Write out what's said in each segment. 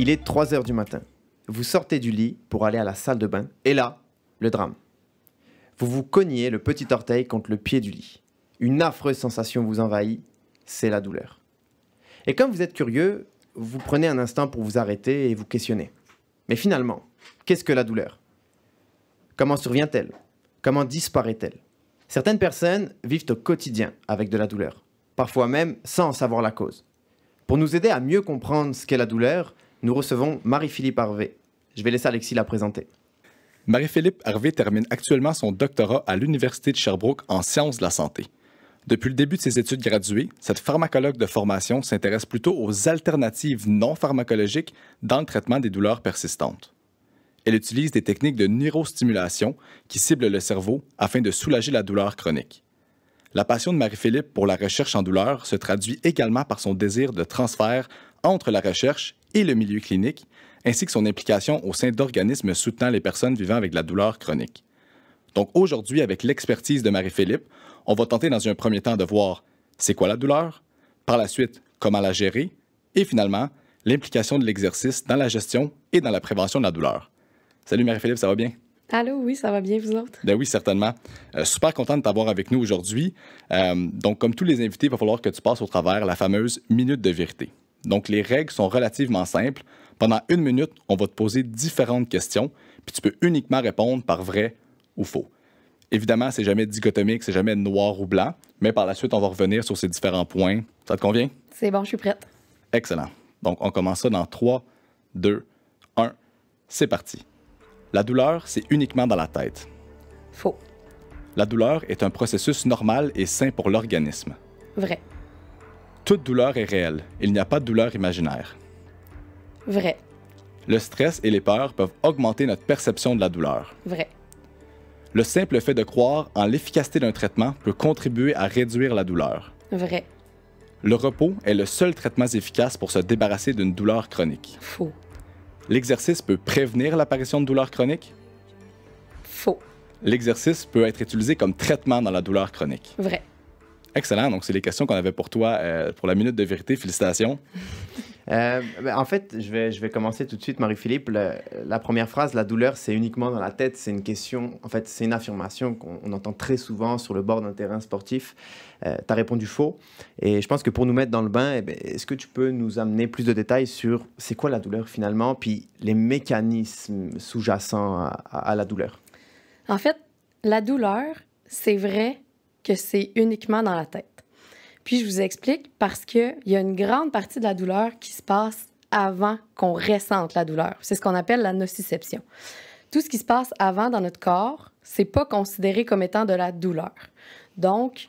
Il est 3 heures du matin. Vous sortez du lit pour aller à la salle de bain, et là, le drame. Vous vous cognez le petit orteil contre le pied du lit. Une affreuse sensation vous envahit, c'est la douleur. Et comme vous êtes curieux, vous prenez un instant pour vous arrêter et vous questionner. Mais finalement, qu'est-ce que la douleur Comment survient-elle Comment disparaît-elle Certaines personnes vivent au quotidien avec de la douleur, parfois même sans en savoir la cause. Pour nous aider à mieux comprendre ce qu'est la douleur, nous recevons Marie-Philippe Harvé. Je vais laisser Alexis la présenter. Marie-Philippe Harvé termine actuellement son doctorat à l'Université de Sherbrooke en sciences de la santé. Depuis le début de ses études graduées, cette pharmacologue de formation s'intéresse plutôt aux alternatives non pharmacologiques dans le traitement des douleurs persistantes. Elle utilise des techniques de neurostimulation qui ciblent le cerveau afin de soulager la douleur chronique. La passion de Marie-Philippe pour la recherche en douleur se traduit également par son désir de transfert entre la recherche et le milieu clinique, ainsi que son implication au sein d'organismes soutenant les personnes vivant avec la douleur chronique. Donc aujourd'hui, avec l'expertise de Marie-Philippe, on va tenter dans un premier temps de voir c'est quoi la douleur, par la suite comment la gérer, et finalement l'implication de l'exercice dans la gestion et dans la prévention de la douleur. Salut Marie-Philippe, ça va bien? Allô, oui, ça va bien, vous autres? Ben oui, certainement. Euh, super content de t'avoir avec nous aujourd'hui. Euh, donc, comme tous les invités, il va falloir que tu passes au travers la fameuse minute de vérité. Donc, les règles sont relativement simples. Pendant une minute, on va te poser différentes questions, puis tu peux uniquement répondre par vrai ou faux. Évidemment, c'est jamais dichotomique, c'est jamais noir ou blanc, mais par la suite, on va revenir sur ces différents points. Ça te convient? C'est bon, je suis prête. Excellent. Donc, on commence ça dans 3, 2, 1. C'est parti. La douleur, c'est uniquement dans la tête. Faux. La douleur est un processus normal et sain pour l'organisme. Vrai. Toute douleur est réelle. Il n'y a pas de douleur imaginaire. Vrai. Le stress et les peurs peuvent augmenter notre perception de la douleur. Vrai. Le simple fait de croire en l'efficacité d'un traitement peut contribuer à réduire la douleur. Vrai. Le repos est le seul traitement efficace pour se débarrasser d'une douleur chronique. Faux. L'exercice peut prévenir l'apparition de douleurs chroniques? Faux. L'exercice peut être utilisé comme traitement dans la douleur chronique. Vrai. Excellent. Donc, c'est les questions qu'on avait pour toi euh, pour la minute de vérité. Félicitations. Euh, ben, en fait, je vais, je vais commencer tout de suite, Marie-Philippe. La première phrase, la douleur, c'est uniquement dans la tête. C'est une question, en fait, c'est une affirmation qu'on entend très souvent sur le bord d'un terrain sportif. Euh, tu as répondu faux. Et je pense que pour nous mettre dans le bain, eh ben, est-ce que tu peux nous amener plus de détails sur c'est quoi la douleur finalement, puis les mécanismes sous-jacents à la douleur? En fait, la douleur, c'est vrai que c'est uniquement dans la tête. Puis je vous explique parce qu'il y a une grande partie de la douleur qui se passe avant qu'on ressente la douleur. C'est ce qu'on appelle la nociception. Tout ce qui se passe avant dans notre corps, c'est pas considéré comme étant de la douleur. Donc,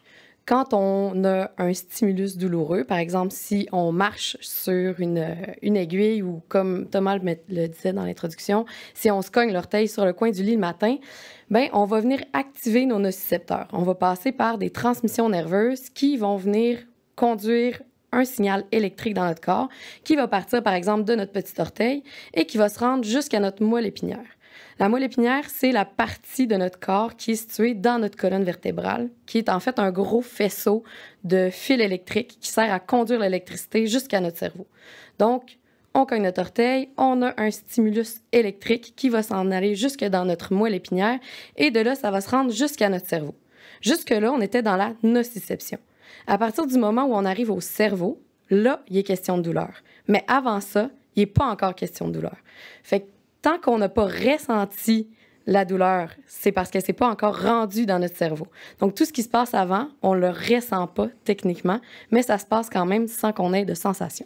quand on a un stimulus douloureux, par exemple, si on marche sur une, aiguille ou comme Thomas le, disait dans l'introduction, si on se cogne l'orteil sur le coin du lit le matin, ben on va venir activer nos nocicepteurs. On va passer par des transmissions nerveuses qui vont venir conduire un signal électrique dans notre corps qui va partir par exemple de notre petit orteil et qui va se rendre jusqu'à notre moelle épinière. La moelle épinière, c'est la partie de notre corps qui est située dans notre colonne vertébrale, qui est en fait un gros faisceau de fil électrique qui sert à conduire l'électricité jusqu'à notre cerveau. Donc, on cogne notre orteil, on a un stimulus électrique qui va s'en aller jusque dans notre moelle épinière et de là, ça va se rendre jusqu'à notre cerveau. Jusque-là, on était dans la nociception. À partir du moment où on arrive au cerveau, là, il est question de douleur. Mais avant ça, il n'est pas encore question de douleur. Fait tant qu'on n'a pas ressenti la douleur, c'est parce qu'elle s'est pas encore rendue dans notre cerveau. Donc tout ce qui se passe avant, on le ressent pas techniquement, mais ça se passe quand même sans qu'on ait de sensation.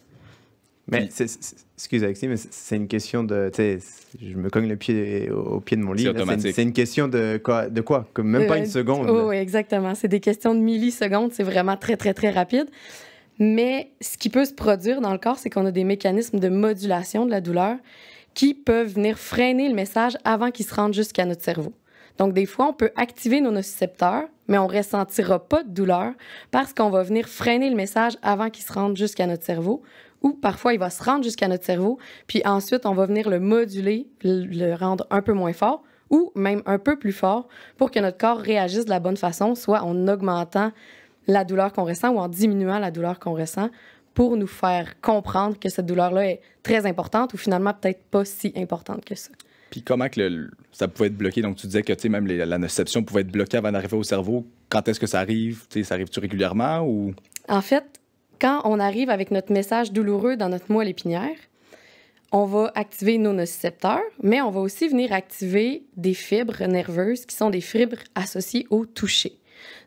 Mais excuse Alexis, mais c'est une question de, je me cogne le pied au, pied de mon lit. C'est une, question de quoi, de quoi, même pas une euh, seconde. oui, exactement. C'est des questions de millisecondes. C'est vraiment très très très rapide. Mais ce qui peut se produire dans le corps, c'est qu'on a des mécanismes de modulation de la douleur qui peuvent venir freiner le message avant qu'il se rende jusqu'à notre cerveau. Donc, des fois, on peut activer nos nocicepteurs, mais on ne ressentira pas de douleur parce qu'on va venir freiner le message avant qu'il se rende jusqu'à notre cerveau. Ou parfois, il va se rendre jusqu'à notre cerveau, puis ensuite, on va venir le moduler, le rendre un peu moins fort ou même un peu plus fort pour que notre corps réagisse de la bonne façon, soit en augmentant la douleur qu'on ressent ou en diminuant la douleur qu'on ressent pour nous faire comprendre que cette douleur-là est très importante ou finalement peut-être pas si importante que ça. Puis comment ça pouvait être bloqué? Donc, tu disais que même la noception pouvait être bloquée avant d'arriver au cerveau. Quand est-ce que ça arrive? ça arrive-tu régulièrement ou... En fait, quand on arrive avec notre message douloureux dans notre moelle épinière, on va activer nos nocicepteurs, mais on va aussi venir activer des fibres nerveuses qui sont des fibres associées au toucher.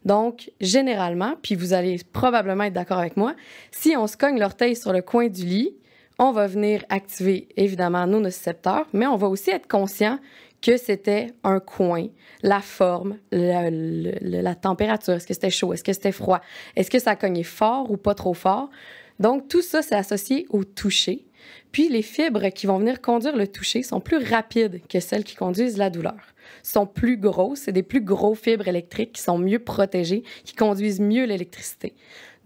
Donc, généralement, puis vous allez probablement être d'accord avec moi, si on se cogne l'orteil sur le coin du lit, on va venir activer évidemment nos nocicepteurs, mais on va aussi être conscient que c'était un coin, la forme, la, la température, est-ce que c'était chaud, est-ce que c'était froid, est-ce que ça cognait fort ou pas trop fort. Donc tout ça, c'est associé au toucher. Puis les fibres qui vont venir conduire le toucher sont plus rapides que celles qui conduisent la douleur sont plus grosses c'est des plus gros fibres électriques qui sont mieux protégées, qui conduisent mieux l'électricité.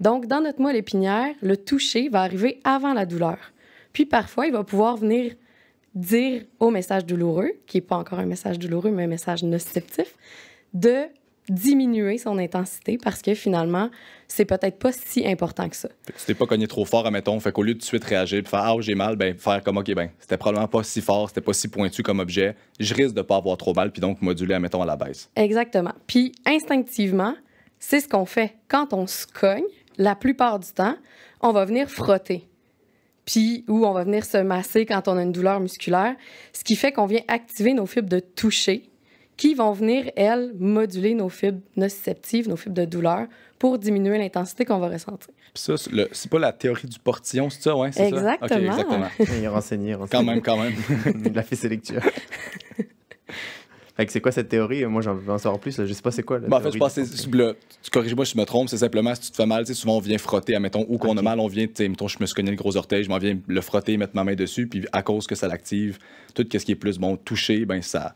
Donc, dans notre moelle épinière, le toucher va arriver avant la douleur. Puis parfois, il va pouvoir venir dire au message douloureux, qui n'est pas encore un message douloureux, mais un message nociceptif, de diminuer son intensité parce que finalement, c'est peut-être pas si important que ça. Si t'es pas cogné trop fort, admettons, fait qu'au lieu de tout de suite réagir et faire Ah, j'ai mal, ben faire comme OK, ben c'était probablement pas si fort, c'était pas si pointu comme objet, je risque de pas avoir trop mal, puis donc moduler, admettons, à la baisse. Exactement. Puis instinctivement, c'est ce qu'on fait. Quand on se cogne, la plupart du temps, on va venir frotter. Puis, ou on va venir se masser quand on a une douleur musculaire, ce qui fait qu'on vient activer nos fibres de toucher qui vont venir, elles, moduler nos fibres nociceptives, nos fibres de douleur, pour diminuer l'intensité qu'on va ressentir. Puis ça, c'est pas la théorie du portillon, c'est ça, ouais? C'est exactement. Ça? exactement. Il est renseigné, renseigné. Quand même, quand même. La a fait ses lectures. Fait que c'est quoi cette théorie? Moi, j'en veux en savoir plus. Je sais pas c'est quoi. La ben, en fait, je pense que tu corriges-moi si je me trompe. C'est simplement si tu te fais mal, souvent on vient frotter, admettons, où qu'on a mal, on vient, mettons, je me suis cogné le gros orteil, je m'en viens le frotter, mettre ma main dessus, puis à cause que ça l'active, tout ce qui est plus bon, touché, ben ça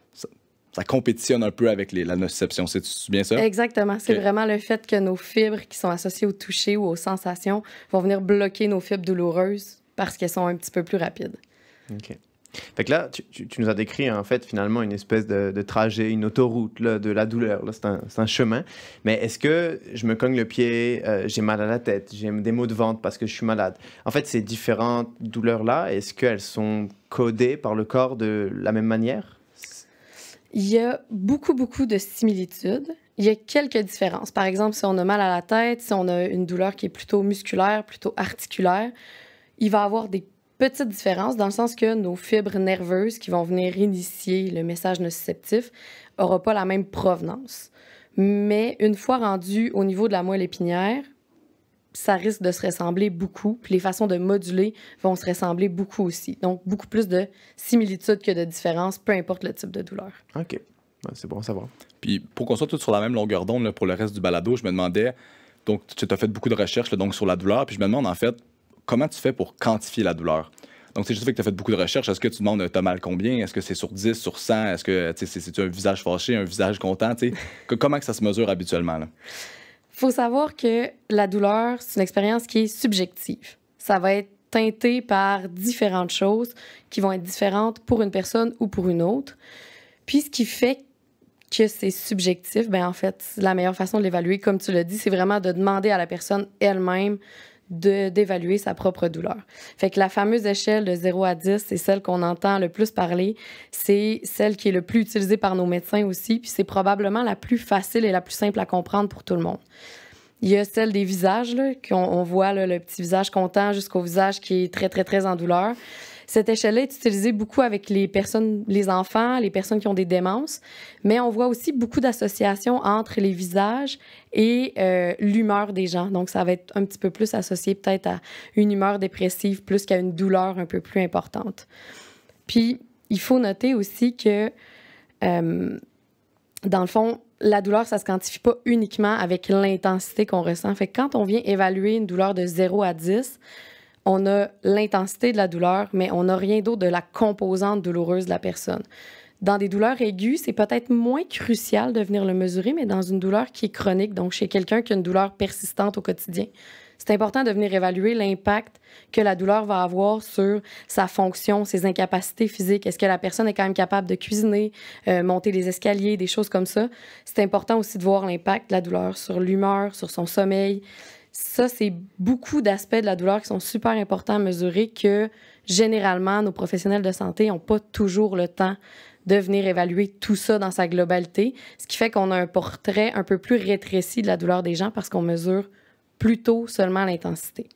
ça compétitionne un peu avec les, la nociception. C'est bien ça? Exactement. C'est vraiment le fait que nos fibres qui sont associées au toucher ou aux sensations vont venir bloquer nos fibres douloureuses parce qu'elles sont un petit peu plus rapides. OK. Fait que là, tu, nous as décrit en fait finalement une espèce de, trajet, une autoroute de la douleur. C'est un, chemin. Mais est-ce que je me cogne le pied, euh, j'ai mal à la tête, j'ai des maux de ventre parce que je suis malade En fait, ces différentes douleurs-là, est-ce qu'elles sont codées par le corps de la même manière il y a beaucoup, beaucoup de similitudes. Il y a quelques différences. Par exemple, si on a mal à la tête, si on a une douleur qui est plutôt musculaire, plutôt articulaire, il va avoir des petites différences dans le sens que nos fibres nerveuses qui vont venir initier le message nociceptif n'auront pas la même provenance. Mais une fois rendu au niveau de la moelle épinière, ça risque de se ressembler beaucoup, puis les façons de moduler vont se ressembler beaucoup aussi. Donc, beaucoup plus de similitudes que de différences, peu importe le type de douleur. OK. C'est bon à savoir. Puis, pour qu'on soit tous sur la même longueur d'onde pour le reste du balado, je me demandais, donc, tu as fait beaucoup de recherches donc, sur la douleur, puis je me demande, en fait, comment tu fais pour quantifier la douleur? Donc, c'est juste que tu as fait beaucoup de recherches. Est-ce que tu demandes, euh, t'as mal combien? Est-ce que c'est sur 10, sur 100? Est-ce que c'est, un visage fâché, un visage content? Que, comment que ça se mesure habituellement? Là? faut savoir que la douleur, c'est une expérience qui est subjective. Ça va être teinté par différentes choses qui vont être différentes pour une personne ou pour une autre. Puis ce qui fait que c'est subjectif, ben en fait, la meilleure façon de l'évaluer, comme tu l'as dit, c'est vraiment de demander à la personne elle-même d'évaluer sa propre douleur. Fait que la fameuse échelle de 0 à 10, c'est celle qu'on entend le plus parler, c'est celle qui est le plus utilisée par nos médecins aussi, puis c'est probablement la plus facile et la plus simple à comprendre pour tout le monde. Il y a celle des visages, qu'on on voit le petit visage content jusqu'au visage qui est très, très, très en douleur. Cette échelle-là est utilisée beaucoup avec les personnes, les enfants, les personnes qui ont des démences, mais on voit aussi beaucoup d'associations entre les visages et euh, l'humeur des gens. Donc, ça va être un petit peu plus associé peut-être à une humeur dépressive plus qu'à une douleur un peu plus importante. Puis, il faut noter aussi que, euh, dans le fond, la douleur, ça ne se quantifie pas uniquement avec l'intensité qu'on ressent. Fait que quand on vient évaluer une douleur de 0 à 10, on a l'intensité de la douleur, mais on n'a rien d'autre de la composante douloureuse de la personne. Dans des douleurs aiguës, c'est peut-être moins crucial de venir le mesurer, mais dans une douleur qui est chronique, donc chez quelqu'un qui a une douleur persistante au quotidien, c'est important de venir évaluer l'impact que la douleur va avoir sur sa fonction, ses incapacités physiques. Est-ce que la personne est quand même capable de cuisiner, euh, monter les escaliers, des choses comme ça? C'est important aussi de voir l'impact de la douleur sur l'humeur, sur son sommeil. Ça, c'est beaucoup d'aspects de la douleur qui sont super importants à mesurer que généralement, nos professionnels de santé n'ont pas toujours le temps de venir évaluer tout ça dans sa globalité, ce qui fait qu'on a un portrait un peu plus rétréci de la douleur des gens parce qu'on mesure plutôt seulement l'intensité.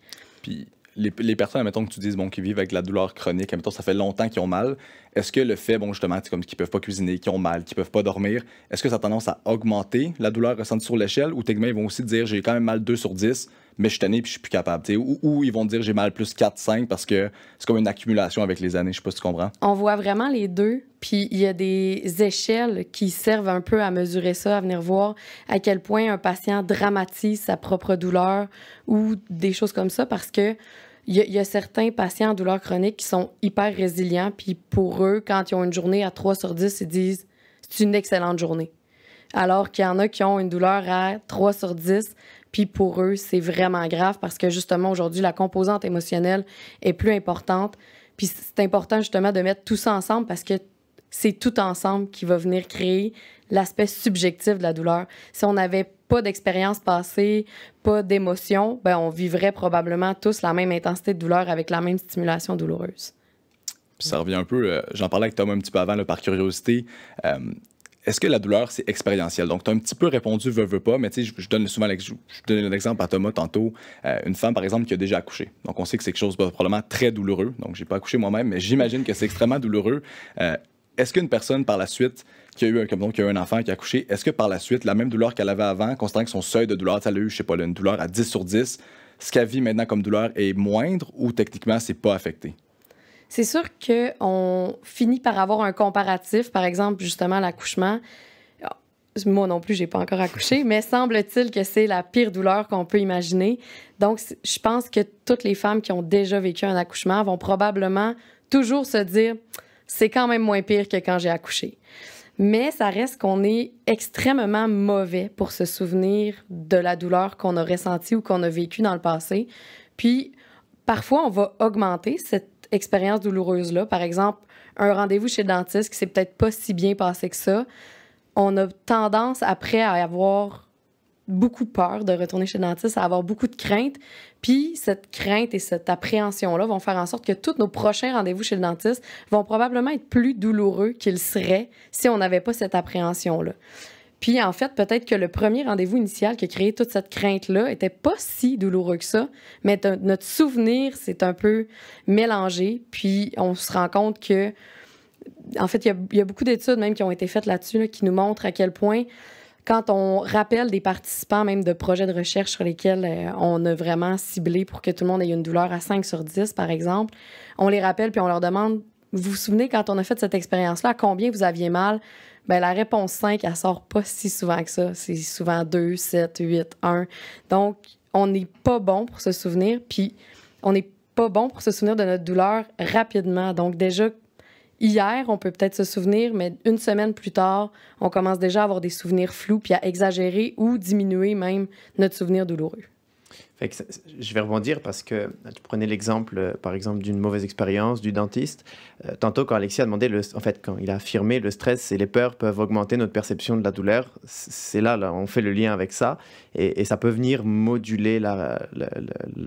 Puis les, personnes, admettons que tu dises, bon, qui vivent avec la douleur chronique, admettons, ça fait longtemps qu'ils ont mal, est-ce que le fait, bon, justement, comme qu'ils peuvent pas cuisiner, qu'ils ont mal, qu'ils peuvent pas dormir, est-ce que ça a tendance à augmenter la douleur ressentie sur l'échelle ou tes ils vont aussi dire, j'ai quand même mal 2 sur 10, mais je suis tanné et je suis plus capable. Ou, ils vont dire, j'ai mal plus 4, 5 parce que c'est comme une accumulation avec les années. Je sais pas si tu comprends. On voit vraiment les deux. Puis il y a des échelles qui servent un peu à mesurer ça, à venir voir à quel point un patient dramatise sa propre douleur ou des choses comme ça parce que il y, a certains patients en douleur chronique qui sont hyper résilients, puis pour eux, quand ils ont une journée à 3 sur 10, ils disent c'est une excellente journée. Alors qu'il y en a qui ont une douleur à 3 sur 10, puis pour eux, c'est vraiment grave parce que justement, aujourd'hui, la composante émotionnelle est plus importante. Puis c'est important justement de mettre tout ça ensemble parce que c'est tout ensemble qui va venir créer l'aspect subjectif de la douleur. Si on n'avait pas d'expérience passée, pas d'émotion, ben, on vivrait probablement tous la même intensité de douleur avec la même stimulation douloureuse. ça revient un peu, euh, j'en parlais avec Thomas un petit peu avant, là, par curiosité. Euh, est-ce que la douleur, c'est expérientiel? Donc, tu as un petit peu répondu veux, veux pas, mais tu sais, je, donne souvent l'exemple à Thomas tantôt. Euh, une femme, par exemple, qui a déjà accouché. Donc, on sait que c'est quelque chose de bah, probablement très douloureux. Donc, j'ai pas accouché moi-même, mais j'imagine que c'est extrêmement douloureux. Est-ce qu'une personne par la suite qui a eu un, qui a un enfant qui a accouché, est-ce que par la suite, la même douleur qu'elle avait avant, considérant que son seuil de douleur, elle a eu, je sais pas, une douleur à 10 sur 10, ce qu'elle vit maintenant comme douleur est moindre ou techniquement, c'est pas affecté? C'est sûr qu'on finit par avoir un comparatif, par exemple, justement, l'accouchement. Ah, moi non plus, j'ai pas encore accouché, mais semble-t-il que c'est la pire douleur qu'on peut imaginer. Donc, je pense que toutes les femmes qui ont déjà vécu un accouchement vont probablement toujours se dire c'est quand même moins pire que quand j'ai accouché. Mais ça reste qu'on est extrêmement mauvais pour se souvenir de la douleur qu'on a ressentie ou qu'on a vécue dans le passé. Puis, parfois, on va augmenter cette expérience douloureuse-là. Par exemple, un rendez-vous chez le dentiste qui s'est peut-être pas si bien passé que ça. On a tendance, après, à avoir beaucoup peur de retourner chez le dentiste, à avoir beaucoup de crainte. Puis cette crainte et cette appréhension-là vont faire en sorte que tous nos prochains rendez-vous chez le dentiste vont probablement être plus douloureux qu'ils seraient si on n'avait pas cette appréhension-là. Puis en fait, peut-être que le premier rendez-vous initial qui a créé toute cette crainte-là était pas si douloureux que ça, mais notre souvenir s'est un peu mélangé, puis on se rend compte que, en fait, il y, a beaucoup d'études même qui ont été faites là-dessus, qui nous montrent à quel point quand on rappelle des participants même de projets de recherche sur lesquels euh, on a vraiment ciblé pour que tout le monde ait une douleur à 5 sur 10, par exemple, on les rappelle puis on leur demande, vous vous souvenez quand on a fait cette expérience-là, combien vous aviez mal? Bien, la réponse 5, elle sort pas si souvent que ça. C'est souvent 2, 7, 8, 1. Donc, on n'est pas bon pour se souvenir, puis on n'est pas bon pour se souvenir de notre douleur rapidement. Donc, déjà, hier, on peut peut-être se souvenir, mais une semaine plus tard, on commence déjà à avoir des souvenirs flous, puis à exagérer ou diminuer même notre souvenir douloureux. je vais rebondir parce que tu prenais l'exemple, euh, par exemple, d'une mauvaise expérience du dentiste. Euh, tantôt, quand Alexis a demandé, le, en fait, quand il a affirmé le stress et les peurs peuvent augmenter notre perception de la douleur, c'est là, on fait le lien avec ça et, ça peut venir moduler la,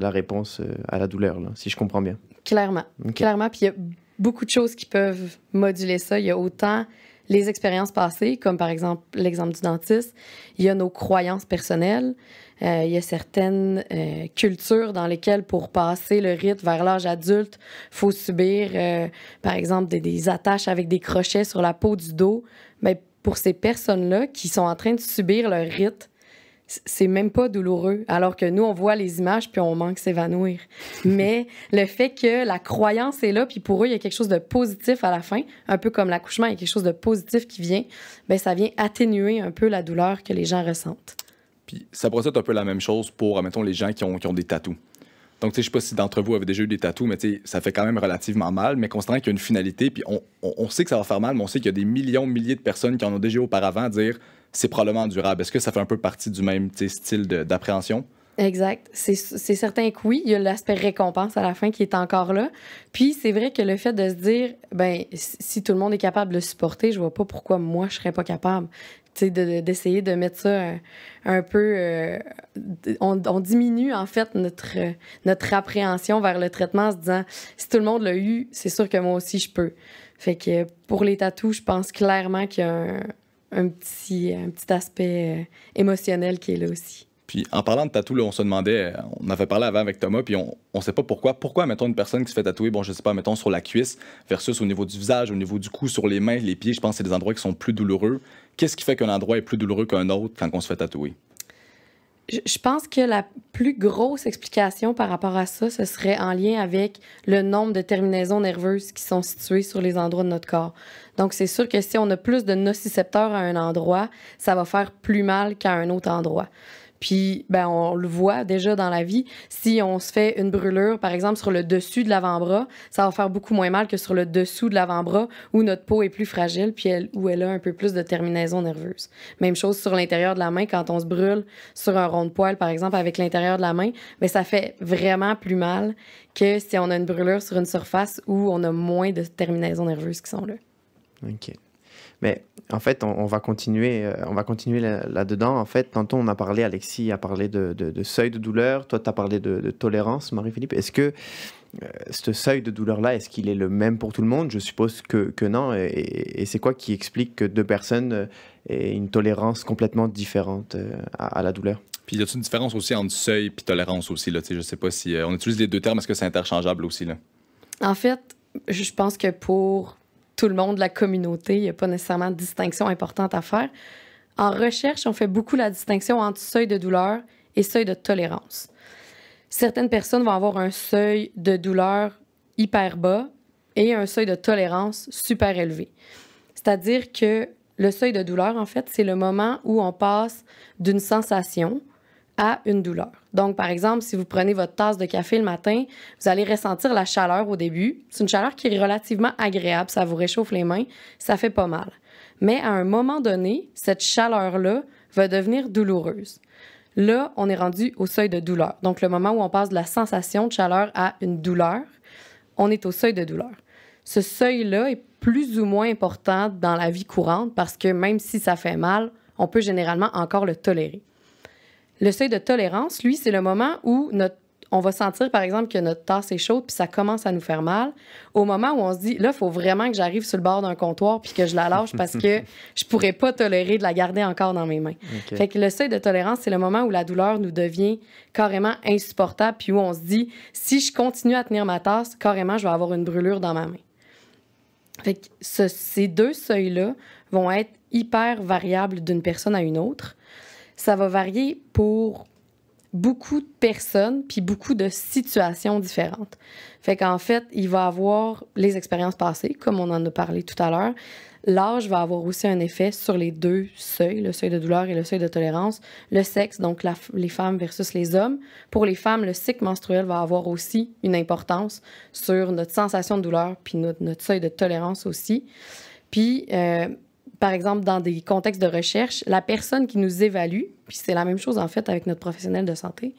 réponse euh, à la douleur, si je comprends bien. Clairement. Clairement. Puis il y a beaucoup de choses qui peuvent moduler ça. Il y a autant les expériences passées, comme par exemple l'exemple du dentiste. Il y a nos croyances personnelles. Euh, il y a certaines euh, cultures dans lesquelles, pour passer le rite vers l'âge adulte, faut subir, euh, par exemple, des, attaches avec des crochets sur la peau du dos. Mais pour ces personnes-là qui sont en train de subir leur rite c'est même pas douloureux. Alors que nous, on voit les images puis on manque s'évanouir. Mais le fait que la croyance est là, puis pour eux, il y a quelque chose de positif à la fin, un peu comme l'accouchement, il y a quelque chose de positif qui vient, bien, ça vient atténuer un peu la douleur que les gens ressentent. Puis ça pourrait être un peu la même chose pour, admettons, les gens qui ont, qui des tatous. Donc, tu sais, je sais pas si d'entre vous avez déjà eu des tatous, mais tu sais, ça fait quand même relativement mal, mais considérant qu'il y a une finalité, puis on, on, sait que ça va faire mal, mais on sait qu'il y a des millions, milliers de personnes qui en ont déjà eu auparavant à dire c'est probablement durable. Est-ce que ça fait un peu partie du même style d'appréhension? Exact. C'est certain que oui, il y a l'aspect récompense à la fin qui est encore là. Puis c'est vrai que le fait de se dire, ben si tout le monde est capable de le supporter, je vois pas pourquoi moi je serais pas capable. Tu sais, d'essayer de, mettre ça un, peu. Euh, on, diminue en fait notre, notre appréhension vers le traitement en se disant, si tout le monde l'a eu, c'est sûr que moi aussi je peux. Fait que pour les tatous, je pense clairement qu'il y a un, un petit, un petit aspect euh, émotionnel qui est là aussi. Puis en parlant de tatou, on se demandait, euh, on avait parlé avant avec Thomas, puis on ne sait pas pourquoi. Pourquoi, mettons, une personne qui se fait tatouer, bon, je sais pas, mettons, sur la cuisse, versus au niveau du visage, au niveau du cou, sur les mains, les pieds, je pense que c'est des endroits qui sont plus douloureux. Qu'est-ce qui fait qu'un endroit est plus douloureux qu'un autre quand on se fait tatouer? je pense que la plus grosse explication par rapport à ça, ce serait en lien avec le nombre de terminaisons nerveuses qui sont situées sur les endroits de notre corps. Donc, c'est sûr que si on a plus de nocicepteurs à un endroit, ça va faire plus mal qu'à un autre endroit. Puis, ben, on le voit déjà dans la vie. Si on se fait une brûlure, par exemple, sur le dessus de l'avant-bras, ça va faire beaucoup moins mal que sur le dessous de l'avant-bras où notre peau est plus fragile puis où elle a un peu plus de terminaison nerveuse. Même chose sur l'intérieur de la main. Quand on se brûle sur un rond de poil, par exemple, avec l'intérieur de la main, mais ben, ça fait vraiment plus mal que si on a une brûlure sur une surface où on a moins de terminaisons nerveuses qui sont là. OK. Mais en fait, on, va continuer, on va continuer euh, là-dedans. en fait, tantôt, on a parlé, Alexis a parlé de, seuil de douleur. Toi, tu as parlé de, tolérance, Marie-Philippe. Est-ce que euh, ce seuil de douleur-là, est-ce qu'il est le même pour tout le monde Je suppose que, non. Et, c'est quoi qui explique que deux personnes euh, aient une tolérance complètement différente à, la douleur puis y a -il une différence aussi entre seuil et tolérance aussi là, Je sais pas si on utilise les deux termes, est-ce que c'est interchangeable aussi là En fait, je pense que pour tout le monde, la communauté. Il n'y a pas nécessairement de distinction importante à faire. En recherche, on fait beaucoup la distinction entre seuil de douleur et seuil de tolérance. Certaines personnes vont avoir un seuil de douleur hyper bas et un seuil de tolérance super élevé. C'est-à-dire que le seuil de douleur, en fait, c'est le moment où on passe d'une sensation à une douleur. Donc, par exemple, si vous prenez votre tasse de café le matin, vous allez ressentir la chaleur au début. C'est une chaleur qui est relativement agréable, ça vous réchauffe les mains, ça fait pas mal. Mais à un moment donné, cette chaleur-là va devenir douloureuse. Là, on est rendu au seuil de douleur. Donc, le moment où on passe de la sensation de chaleur à une douleur, on est au seuil de douleur. Ce seuil-là est plus ou moins important dans la vie courante parce que même si ça fait mal, on peut généralement encore le tolérer. Le seuil de tolérance, lui, c'est le moment où on va sentir, par exemple, que notre tasse est chaude puis ça commence à nous faire mal. Au moment où on se dit, là, il faut vraiment que j'arrive sur le bord d'un comptoir puis que je la lâche parce que je pourrais pas tolérer de la garder encore dans mes mains. Fait que le seuil de tolérance, c'est le moment où la douleur nous devient carrément insupportable puis où on se dit, si je continue à tenir ma tasse, carrément, je vais avoir une brûlure dans ma main. ces deux seuils-là vont être hyper variables d'une personne à une autre ça va varier pour beaucoup de personnes puis beaucoup de situations différentes. Fait qu'en fait, il va avoir les expériences passées, comme on en a parlé tout à l'heure. L'âge va avoir aussi un effet sur les deux seuils, le seuil de douleur et le seuil de tolérance. Le sexe, donc les femmes versus les hommes. Pour les femmes, le cycle menstruel va avoir aussi une importance sur notre sensation de douleur puis notre, seuil de tolérance aussi. Puis, euh, par exemple, dans des contextes de recherche, la personne qui nous évalue, puis c'est la même chose en fait avec notre professionnel de santé,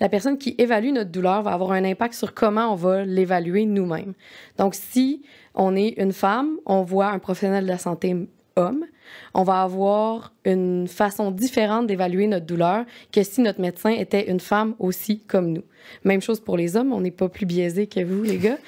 la personne qui évalue notre douleur va avoir un impact sur comment on va l'évaluer nous-mêmes. Donc, si on est une femme, on voit un professionnel de la santé hommes, on va avoir une façon différente d'évaluer notre douleur que si notre médecin était une femme aussi comme nous. Même chose pour les hommes, on n'est pas plus biaisé que vous, les gars.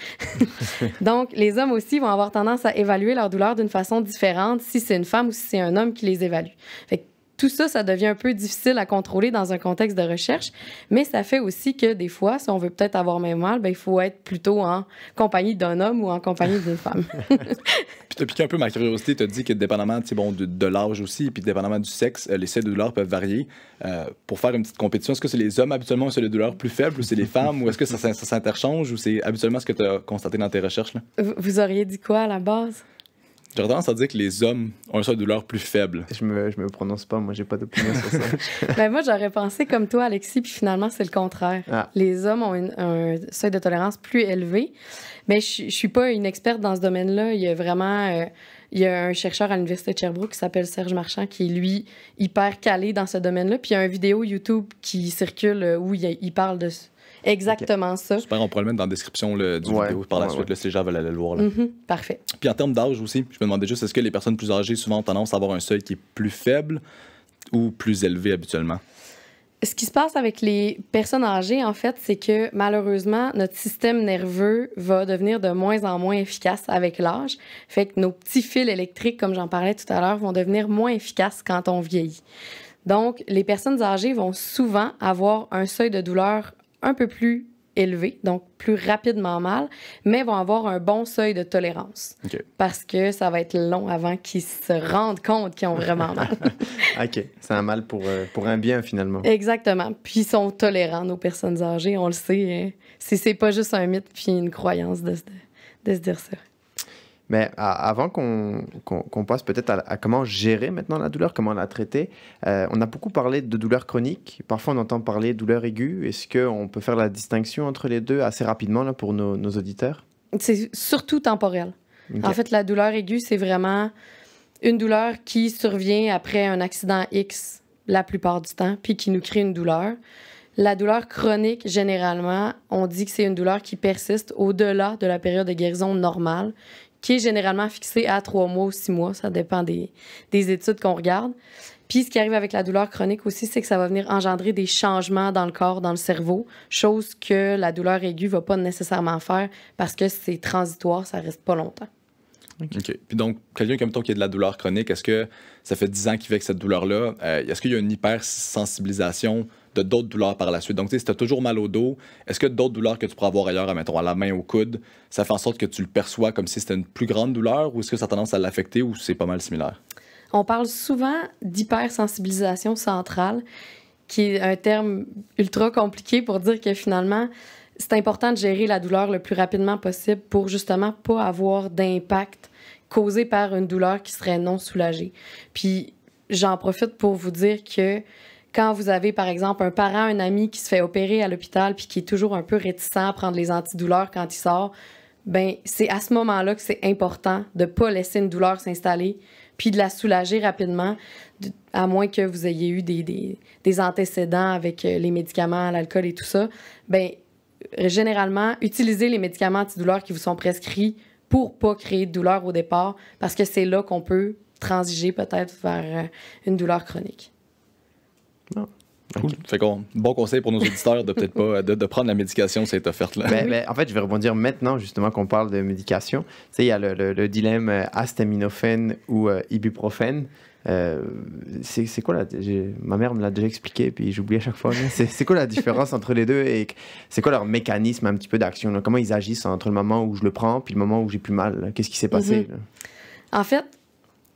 Donc, les hommes aussi vont avoir tendance à évaluer leur douleur d'une façon différente si c'est une femme ou si c'est un homme qui les évalue. Fait tout ça, ça devient un peu difficile à contrôler dans un contexte de recherche, mais ça fait aussi que des fois, si on veut peut-être avoir même mal, ben, il faut être plutôt en compagnie d'un homme ou en compagnie d'une femme. puis tu piqué un peu ma curiosité, tu as dit que dépendamment bon, de, l'âge aussi, puis dépendamment du sexe, euh, les seuils de douleur peuvent varier. Euh, pour faire une petite compétition, est-ce que c'est les hommes habituellement qui ont de douleur plus faibles ou c'est les femmes ou est-ce que ça, s'interchange ou c'est habituellement ce que tu as constaté dans tes recherches? vous auriez dit quoi à la base? J'aurais tendance à dire que les hommes ont un seuil de douleur plus faible. Je me, je me prononce pas, moi j'ai pas d'opinion sur ça. Ben, moi j'aurais pensé comme toi Alexis, puis finalement c'est le contraire. Ah. Les hommes ont un seuil de tolérance plus élevé. Mais je, je suis pas une experte dans ce domaine-là. Il y a vraiment... Euh, il y a un chercheur à l'Université de Sherbrooke qui s'appelle Serge Marchand, qui est lui hyper calé dans ce domaine-là. Puis il y a une vidéo YouTube qui circule euh, où il, parle de, Exactement ça. J'espère qu'on pourra le mettre dans la description du vidéo par la suite, si les gens veulent aller le voir. Mm-hmm, parfait. Puis en termes d'âge aussi, je me demandais juste, est-ce que les personnes plus âgées souvent ont tendance à avoir un seuil qui est plus faible ou plus élevé habituellement? ce qui se passe avec les personnes âgées, en fait, c'est que malheureusement, notre système nerveux va devenir de moins en moins efficace avec l'âge. Fait que nos petits fils électriques, comme j'en parlais tout à l'heure, vont devenir moins efficaces quand on vieillit. Donc, les personnes âgées vont souvent avoir un seuil de douleur un peu plus élevé, donc plus rapidement mal, mais vont avoir un bon seuil de tolérance. Parce que ça va être long avant qu'ils se rendent compte qu'ils ont vraiment mal. OK. C'est un mal pour, euh, pour un bien, finalement. Exactement. Puis ils sont tolérants, nos personnes âgées, on le sait. Hein. Si C'est pas juste un mythe puis une croyance de, de se dire ça. Mais avant qu'on passe peut-être à, comment gérer maintenant la douleur, comment la traiter, euh, on a beaucoup parlé de douleur chronique. Parfois, on entend parler de douleur aiguë. Est-ce qu'on peut faire la distinction entre les deux assez rapidement là, pour nos, auditeurs? C'est surtout temporel. En fait, la douleur aiguë, c'est vraiment une douleur qui survient après un accident X la plupart du temps, puis qui nous crée une douleur. La douleur chronique, généralement, on dit que c'est une douleur qui persiste au-delà de la période de guérison normale qui est généralement fixé à trois mois ou six mois. Ça dépend des, des études qu'on regarde. Puis ce qui arrive avec la douleur chronique aussi, c'est que ça va venir engendrer des changements dans le corps, dans le cerveau, chose que la douleur aiguë ne va pas nécessairement faire parce que c'est transitoire, ça reste pas longtemps. OK. Puis donc, quelqu'un comme toi qui a de la douleur chronique, est-ce que ça fait dix ans qu'il vit avec cette douleur-là? Euh, est-ce qu'il y a une hypersensibilisation d'autres douleurs par la suite. Donc, si tu as toujours mal au dos, est-ce que d'autres douleurs que tu pourrais avoir ailleurs, mettons à la main, au coude, ça fait en sorte que tu le perçois comme si c'était une plus grande douleur ou est-ce que ça a tendance à l'affecter ou c'est pas mal similaire? On parle souvent d'hypersensibilisation centrale, qui est un terme ultra compliqué pour dire que finalement, c'est important de gérer la douleur le plus rapidement possible pour justement pas avoir d'impact causé par une douleur qui serait non soulagée. Puis j'en profite pour vous dire que quand vous avez, par exemple, un parent, un ami qui se fait opérer à l'hôpital puis qui est toujours un peu réticent à prendre les antidouleurs quand il sort, ben c'est à ce moment-là que c'est important de ne pas laisser une douleur s'installer puis de la soulager rapidement, à moins que vous ayez eu des, antécédents avec euh, les médicaments, l'alcool et tout ça. Ben euh, généralement, utilisez les médicaments antidouleurs qui vous sont prescrits pour pas créer de douleur au départ, parce que c'est là qu'on peut transiger peut-être vers euh, une douleur chronique. Cool. bon conseil pour nos auditeurs de peut-être pas de, prendre la médication cette offerte là. Ben, ben, en fait, je vais rebondir maintenant justement qu'on parle de médication. Tu il y a le, dilemme euh, acétaminophène ou euh, ibuprofène. Euh, c'est quoi la. Ma mère me l'a déjà expliqué, puis j'oublie à chaque fois. C'est quoi la différence entre les deux et c'est quoi leur mécanisme un petit peu d'action Comment ils agissent entre le moment où je le prends puis le moment où j'ai plus mal Qu'est-ce qui s'est passé mm-hmm. En fait,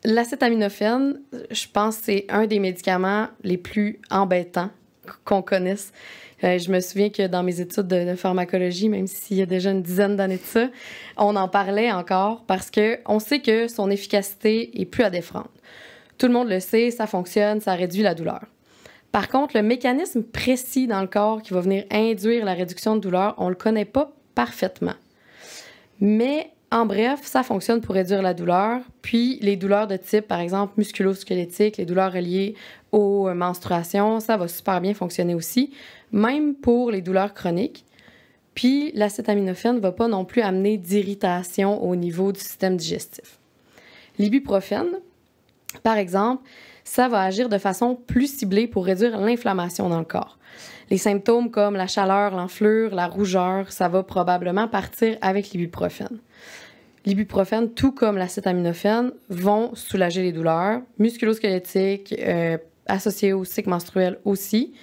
L'acétaminophène, je pense c'est un des médicaments les plus embêtants qu'on connaisse. Euh, je me souviens que dans mes études de, pharmacologie, même s'il y a déjà une dizaine d'années de ça, on en parlait encore parce que on sait que son efficacité est plus à défendre. Tout le monde le sait, ça fonctionne, ça réduit la douleur. Par contre, le mécanisme précis dans le corps qui va venir induire la réduction de douleur, on le connaît pas parfaitement. Mais en bref, ça fonctionne pour réduire la douleur, puis les douleurs de type, par exemple, musculosquelettique, les douleurs reliées aux euh, menstruations, ça va super bien fonctionner aussi, même pour les douleurs chroniques. Puis l'acétaminophène ne va pas non plus amener d'irritation au niveau du système digestif. L'ibuprofène, par exemple, ça va agir de façon plus ciblée pour réduire l'inflammation dans le corps. Les symptômes comme la chaleur, l'enflure, la rougeur, ça va probablement partir avec l'ibuprofène. L'ibuprofène, tout comme l'acétaminophène, vont soulager les douleurs musculosquelettiques, squelettiques euh, associées au cycle menstruel aussi.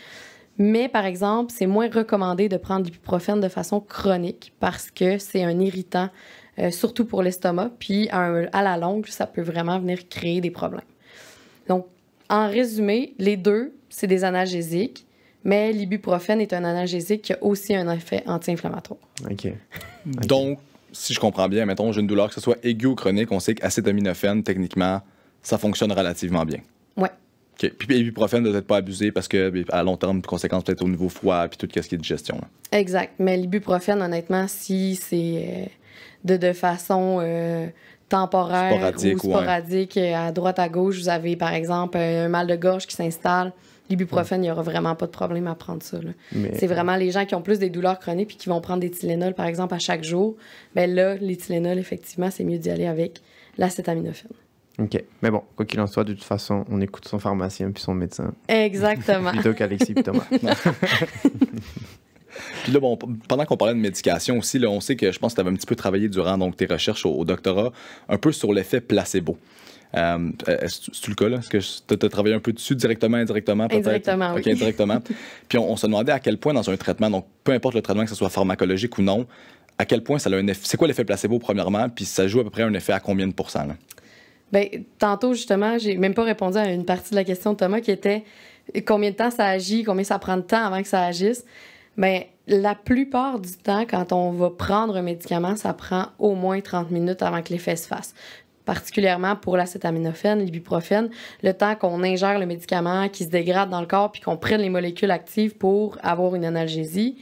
Mais par exemple, c'est moins recommandé de prendre l'ibuprofène de façon chronique parce que c'est un irritant, euh, surtout pour l'estomac, puis à la longue, ça peut vraiment venir créer des problèmes. Donc, en résumé, les deux, c'est des analgésiques mais l'ibuprofène est un analgésique qui a aussi un effet anti-inflammatoire. Hmm. OK. Donc, si je comprends bien, mettons, j'ai une douleur, que ce soit aiguë ou chronique, on sait qu'acétaminophène, techniquement, ça fonctionne relativement bien. Oui. OK. Puis l'ibuprofène ne doit être pas abusé parce que ben, à long terme, conséquences peut-être au niveau foie puis tout ce qui est digestion. Exact. Mais l'ibuprofène, honnêtement, si c'est euh, de, façon euh, temporaire sporadique, ou sporadique, euh, à droite à gauche, vous avez par exemple un mal de gorge qui s'installe, L'ibuprofène, il n'y aura vraiment pas de problème à prendre ça. C'est vraiment les gens qui ont plus des douleurs chroniques puis qui vont prendre des Tylenol, par exemple, à chaque jour. Bien là, les effectivement, c'est mieux d'y aller avec l'acétaminophène. OK. Mais bon, quoi qu'il en soit, de toute façon, on écoute son pharmacien puis son médecin. Exactement. plutôt qu'Alexis et Thomas. Puis là, bon, pendant qu'on parlait de médication aussi, là, on sait que je pense que tu avais un petit peu travaillé durant donc, tes recherches au doctorat, un peu sur l'effet placebo. Euh, euh C'est-tu le cas, là? Est-ce que tu as travaillé un peu dessus directement, indirectement, peut-être? indirectement. Puis on, se demandait à quel point dans un traitement, donc peu importe le traitement, que ce soit pharmacologique ou non, à quel point ça a un effet... C'est quoi l'effet placebo, premièrement? Puis ça joue à peu près un effet à combien de pourcents, Bien, tantôt, justement, j'ai même pas répondu à une partie de la question de Thomas qui était combien de temps ça agit, combien ça prend de temps avant que ça agisse. Bien, la plupart du temps, quand on va prendre un médicament, ça prend au moins 30 minutes avant que l'effet se fasse particulièrement pour l'acétaminophène, l'ibuprofène, le temps qu'on ingère le médicament, qui se dégrade dans le corps, puis qu'on prenne les molécules actives pour avoir une analgésie,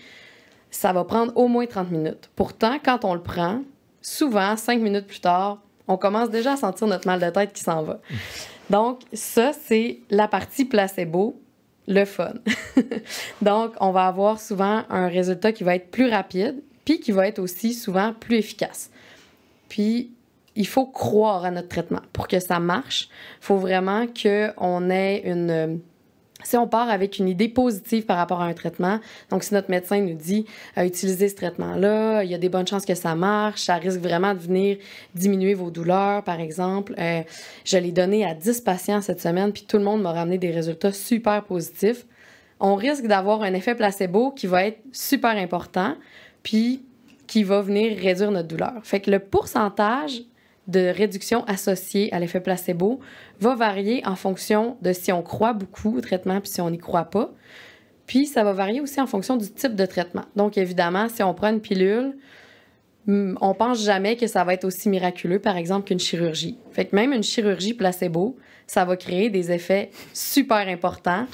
ça va prendre au moins 30 minutes. Pourtant, quand on le prend, souvent, 5 minutes plus tard, on commence déjà à sentir notre mal de tête qui s'en va. Donc, ça, c'est la partie placebo, le fun. Donc, on va avoir souvent un résultat qui va être plus rapide, puis qui va être aussi souvent plus efficace. Puis, il faut croire à notre traitement. Pour que ça marche, il faut vraiment qu'on ait une euh, si on part avec une idée positive par rapport à un traitement, donc si notre médecin nous dit à euh, utiliser ce traitement-là, il y a des bonnes chances que ça marche, ça risque vraiment de venir diminuer vos douleurs, par exemple. Euh, je l'ai donné à 10 patients cette semaine, puis tout le monde m'a ramené des résultats super positifs. On risque d'avoir un effet placebo qui va être super important, puis qui va venir réduire notre douleur. Fait que le pourcentage de réduction associée à l'effet placebo va varier en fonction de si on croit beaucoup au traitement puis si on n'y croit pas. Puis ça va varier aussi en fonction du type de traitement. Donc évidemment, si on prend une pilule, mm, on pense jamais que ça va être aussi miraculeux, par exemple, qu'une chirurgie. Fait que même une chirurgie placebo, ça va créer des effets super importants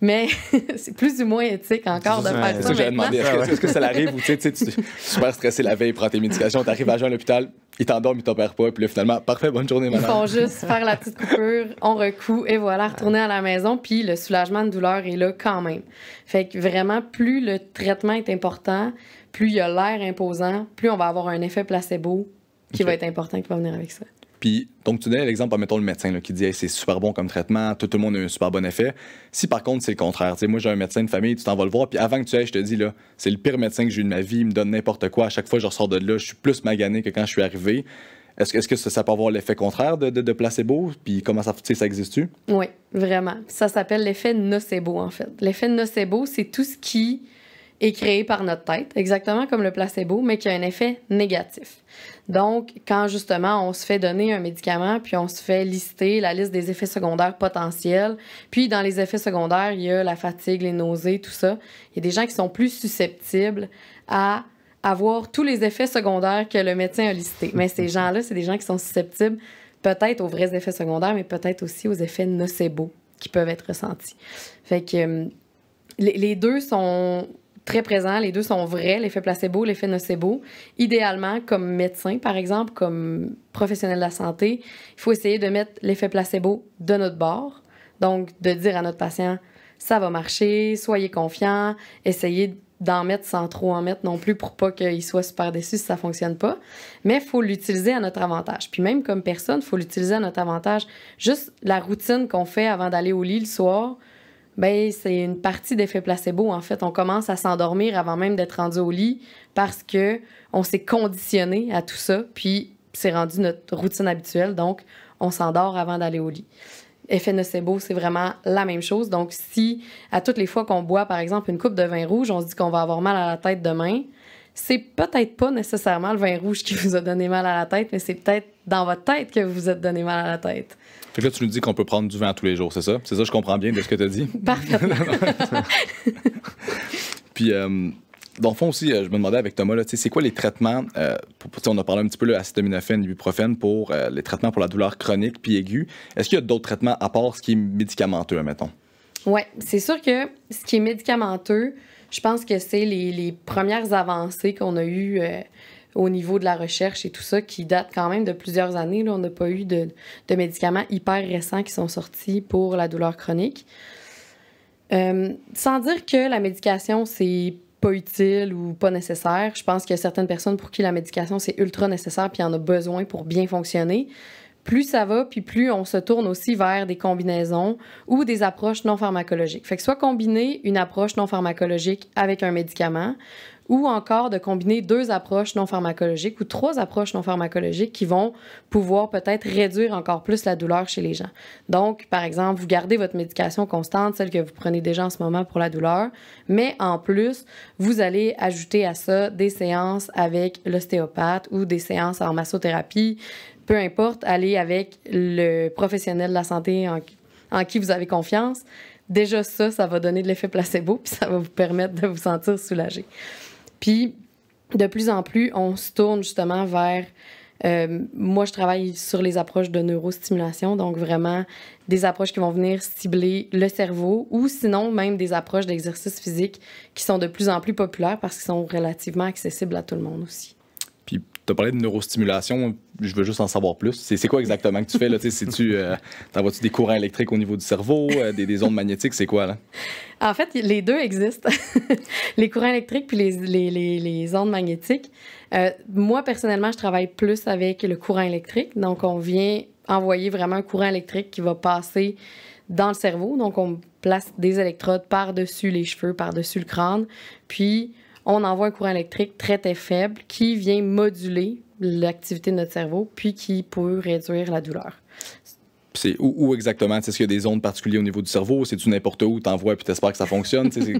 mais c'est plus ou moins éthique encore de faire ça. C'est ça ah Est-ce que, ça arrive où tu sais, super stressé la veille, prends tes médications, arrives à à l'hôpital, ils t'endorment, ils t'opèrent pas, puis là, finalement, parfait, bonne journée, madame. Ils font juste faire la petite coupure, on recoue, et voilà, retourner à la maison, puis le soulagement de douleur est là quand même. Fait que vraiment, plus le traitement est important, plus il y a l'air imposant, plus on va avoir un effet placebo qui va être important, qui va venir avec ça. Puis, donc, tu donnais l'exemple, mettons le médecin qui dit c'est super bon comme traitement, tout, le monde a un super bon effet. Si par contre, c'est le contraire, tu moi j'ai un médecin de famille, tu t'en vas le voir, puis avant que tu ailles, je te dis là, c'est le pire médecin que j'ai eu de ma vie, il me donne n'importe quoi, à chaque fois je ressors de là, je suis plus magané que quand je suis arrivé. Est-ce que, ça, peut avoir l'effet contraire de, placebo? Puis comment ça, ça existe-tu? Oui, vraiment. Ça s'appelle l'effet nocebo, en fait. L'effet nocebo, c'est tout ce qui est créé par notre tête, exactement comme le placebo, mais qui a un effet négatif. Donc, quand justement on se fait donner un médicament, puis on se fait lister la liste des effets secondaires potentiels, puis dans les effets secondaires, il y a la fatigue, les nausées, tout ça, il y a des gens qui sont plus susceptibles à avoir tous les effets secondaires que le médecin a listés. Mais ces gens-là, c'est des gens qui sont susceptibles peut-être aux vrais effets secondaires, mais peut-être aussi aux effets nocebo qui peuvent être ressentis. Fait que hum, les deux sont très présent, Les deux sont vrais, l'effet placebo, l'effet nocebo. Idéalement, comme médecin, par exemple, comme professionnel de la santé, il faut essayer de mettre l'effet placebo de notre bord. Donc, de dire à notre patient, ça va marcher, soyez confiant, essayez d'en mettre sans trop en mettre non plus pour pas qu'il soit super déçu si ça fonctionne pas. Mais il faut l'utiliser à notre avantage. Puis même comme personne, il faut l'utiliser à notre avantage. Juste la routine qu'on fait avant d'aller au lit le soir, ben c'est une partie d'effet placebo. En fait, on commence à s'endormir avant même d'être rendu au lit parce que on s'est conditionné à tout ça, puis c'est rendu notre routine habituelle. Donc, on s'endort avant d'aller au lit. Effet nocebo, c'est vraiment la même chose. Donc, si à toutes les fois qu'on boit, par exemple, une coupe de vin rouge, on se dit qu'on va avoir mal à la tête demain, c'est peut-être pas nécessairement le vin rouge qui vous a donné mal à la tête, mais c'est peut-être dans votre tête que vous vous êtes donné mal à la tête. Fait que là, tu nous dis qu'on peut prendre du vin tous les jours, c'est ça? C'est ça, je comprends bien de ce que tu as dit. Parfaitement. Puis, euh, dans le fond aussi, euh, je me demandais avec Thomas, c'est quoi les traitements, euh, pour, on a parlé un petit peu d'acétaminophène, l'ibuprofène, pour les traitements pour la douleur chronique puis aiguë. Est-ce qu'il y a d'autres traitements à part ce qui est médicamenteux, mettons? Oui, c'est sûr que ce qui est médicamenteux, je pense que c'est les, premières avancées qu'on a eues euh, au niveau de la recherche et tout ça qui datent quand même de plusieurs années. on n'a pas eu de, médicaments hyper récents qui sont sortis pour la douleur chronique. Euh, sans dire que la médication, c'est pas utile ou pas nécessaire. Je pense qu'il y a certaines personnes pour qui la médication, c'est ultra nécessaire puis en a besoin pour bien fonctionner plus ça va, puis plus on se tourne aussi vers des combinaisons ou des approches non pharmacologiques. Fait que soit combiner une approche non pharmacologique avec un médicament, ou encore de combiner deux approches non pharmacologiques ou trois approches non pharmacologiques qui vont pouvoir peut-être réduire encore plus la douleur chez les gens. Donc, par exemple, vous gardez votre médication constante, celle que vous prenez déjà en ce moment pour la douleur, mais en plus, vous allez ajouter à ça des séances avec l'ostéopathe ou des séances en massothérapie, peu importe, allez avec le professionnel de la santé en, qui vous avez confiance. Déjà ça, ça va donner de l'effet placebo, puis ça va vous permettre de vous sentir soulagé. Puis, de plus en plus, on se tourne justement vers euh, moi, je travaille sur les approches de neurostimulation, donc vraiment des approches qui vont venir cibler le cerveau ou sinon même des approches d'exercice physique qui sont de plus en plus populaires parce qu'ils sont relativement accessibles à tout le monde aussi tu parlais de neurostimulation, je veux juste en savoir plus. C'est quoi exactement que tu fais là? tu euh, tu des courants électriques au niveau du cerveau, euh, des, ondes magnétiques, c'est quoi là? En fait, les deux existent. les courants électriques puis les, ondes magnétiques. Euh, moi, personnellement, je travaille plus avec le courant électrique. Donc, on vient envoyer vraiment un courant électrique qui va passer dans le cerveau. Donc, on place des électrodes par-dessus les cheveux, par-dessus le crâne. Puis, on envoie un courant électrique très, très faible qui vient moduler l'activité de notre cerveau, puis qui peut réduire la douleur. C'est où, exactement? Est-ce qu'il y a des zones particulières au niveau du cerveau? C'est-tu n'importe où, t'envoies puis t'espères que ça fonctionne? Mais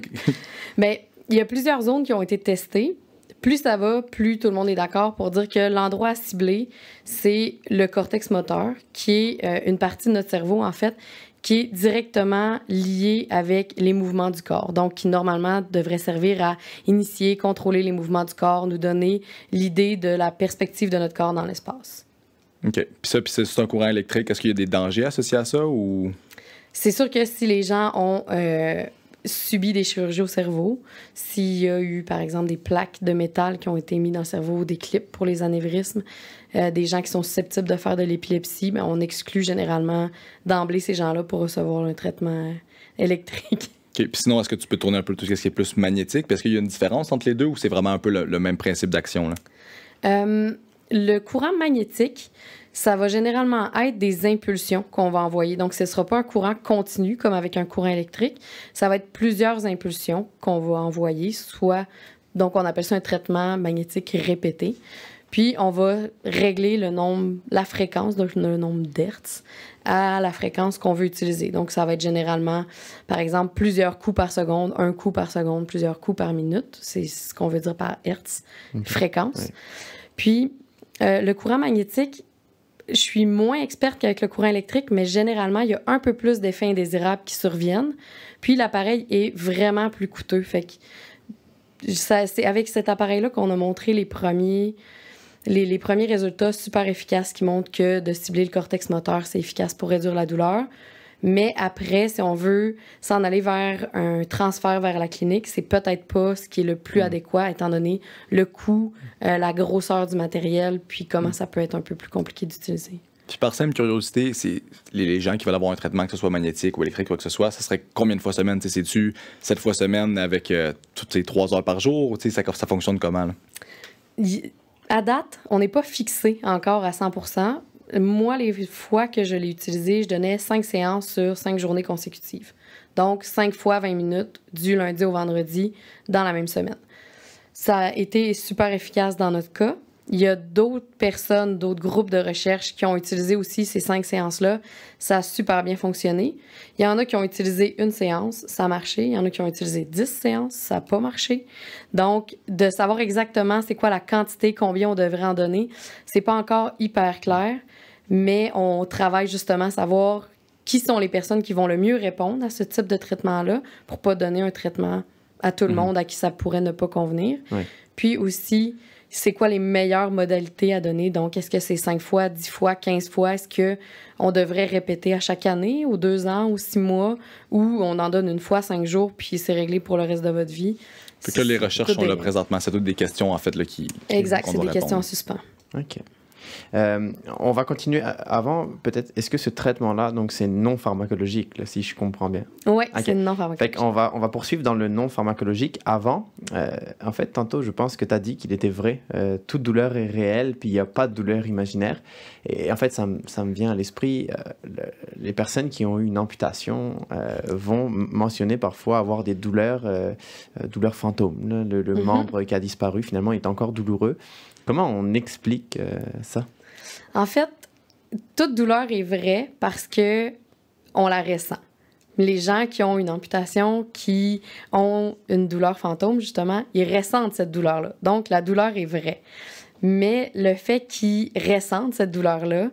ben, il y a plusieurs zones qui ont été testées. Plus ça va, plus tout le monde est d'accord pour dire que l'endroit à cibler, c'est le cortex moteur, qui est euh, une partie de notre cerveau, en fait, qui est directement lié avec les mouvements du corps, donc qui normalement devrait servir à initier, contrôler les mouvements du corps, nous donner l'idée de la perspective de notre corps dans l'espace. OK. Puis ça, puis c'est un courant électrique. Est-ce qu'il y a des dangers associés à ça ou... C'est sûr que si les gens ont euh, subi des chirurgies au cerveau, s'il y a eu, par exemple, des plaques de métal qui ont été mises dans le cerveau, des clips pour les anévrismes, euh, des gens qui sont susceptibles de faire de l'épilepsie, ben, on exclut généralement d'emblée ces gens-là pour recevoir un traitement électrique. OK. Puis sinon, est-ce que tu peux tourner un peu tout ce qui est plus magnétique? Parce qu'il y a une différence entre les deux ou c'est vraiment un peu le, même principe d'action? là? Euh, le courant magnétique, ça va généralement être des impulsions qu'on va envoyer. Donc, ce ne sera pas un courant continu comme avec un courant électrique. Ça va être plusieurs impulsions qu'on va envoyer, soit, donc on appelle ça un traitement magnétique répété. Puis, on va régler le nombre, la fréquence, donc le nombre d'hertz, à la fréquence qu'on veut utiliser. Donc, ça va être généralement, par exemple, plusieurs coups par seconde, un coup par seconde, plusieurs coups par minute. C'est ce qu'on veut dire par hertz, fréquence. Puis, euh, le courant magnétique, je suis moins experte qu'avec le courant électrique, mais généralement, il y a un peu plus d'effets indésirables qui surviennent. Puis l'appareil est vraiment plus coûteux. Fait c'est avec cet appareil-là qu'on a montré les premiers, les, premiers résultats super efficaces qui montrent que de cibler le cortex moteur, c'est efficace pour réduire la douleur. Mais après, si on veut s'en aller vers un transfert vers la clinique, c'est peut-être pas ce qui est le plus mm. adéquat, étant donné le coût, euh, la grosseur du matériel, puis comment mm. ça peut être un peu plus compliqué d'utiliser. Puis par simple curiosité, c'est les gens qui veulent avoir un traitement, que ce soit magnétique ou électrique, quoi que ce soit, ça serait combien de fois semaine? C'est-tu sept fois semaine avec euh, toutes ces trois heures par jour? Ça, ça fonctionne comment? À date, on n'est pas fixé encore à 100 moi, les fois que je l'ai utilisé, je donnais cinq séances sur cinq journées consécutives. Donc, cinq fois 20 minutes du lundi au vendredi dans la même semaine. Ça a été super efficace dans notre cas. Il y a d'autres personnes, d'autres groupes de recherche qui ont utilisé aussi ces cinq séances-là. Ça a super bien fonctionné. Il y en a qui ont utilisé une séance, ça a marché. Il y en a qui ont utilisé dix séances, ça n'a pas marché. Donc, de savoir exactement c'est quoi la quantité, combien on devrait en donner, c'est pas encore hyper clair, mais on travaille justement à savoir qui sont les personnes qui vont le mieux répondre à ce type de traitement-là pour pas donner un traitement à tout le mm. monde à qui ça pourrait ne pas convenir. Puis aussi, c'est quoi les meilleures modalités à donner? Donc, est-ce que c'est cinq fois, dix fois, 15 fois? Est-ce que on devrait répéter à chaque année, ou deux ans, ou six mois, ou on en donne une fois, cinq jours, puis c'est réglé pour le reste de votre vie? que les recherches sont le présentement. C'est toutes des questions, en fait, là, qui. Exact, c'est des questions en suspens. OK. Euh, on va continuer avant, peut-être. Est-ce que ce traitement-là, donc c'est non pharmacologique, si je comprends bien Oui, c'est non pharmacologique. on, va, on va poursuivre dans le non pharmacologique. Avant, euh, en fait, tantôt, je pense que tu as dit qu'il était vrai. Euh, toute douleur est réelle, puis il n'y a pas de douleur imaginaire. Et en fait, ça, me vient à l'esprit, les personnes qui ont eu une amputation vont mentionner parfois avoir des douleurs, douleurs fantômes. Le, mm-hmm. membre qui a disparu, finalement, est encore douloureux. Comment on explique euh, ça? En fait, toute douleur est vraie parce que on la ressent. Les gens qui ont une amputation, qui ont une douleur fantôme, justement, ils ressentent cette douleur-là. Donc, la douleur est vraie. Mais le fait qu'ils ressentent cette douleur-là,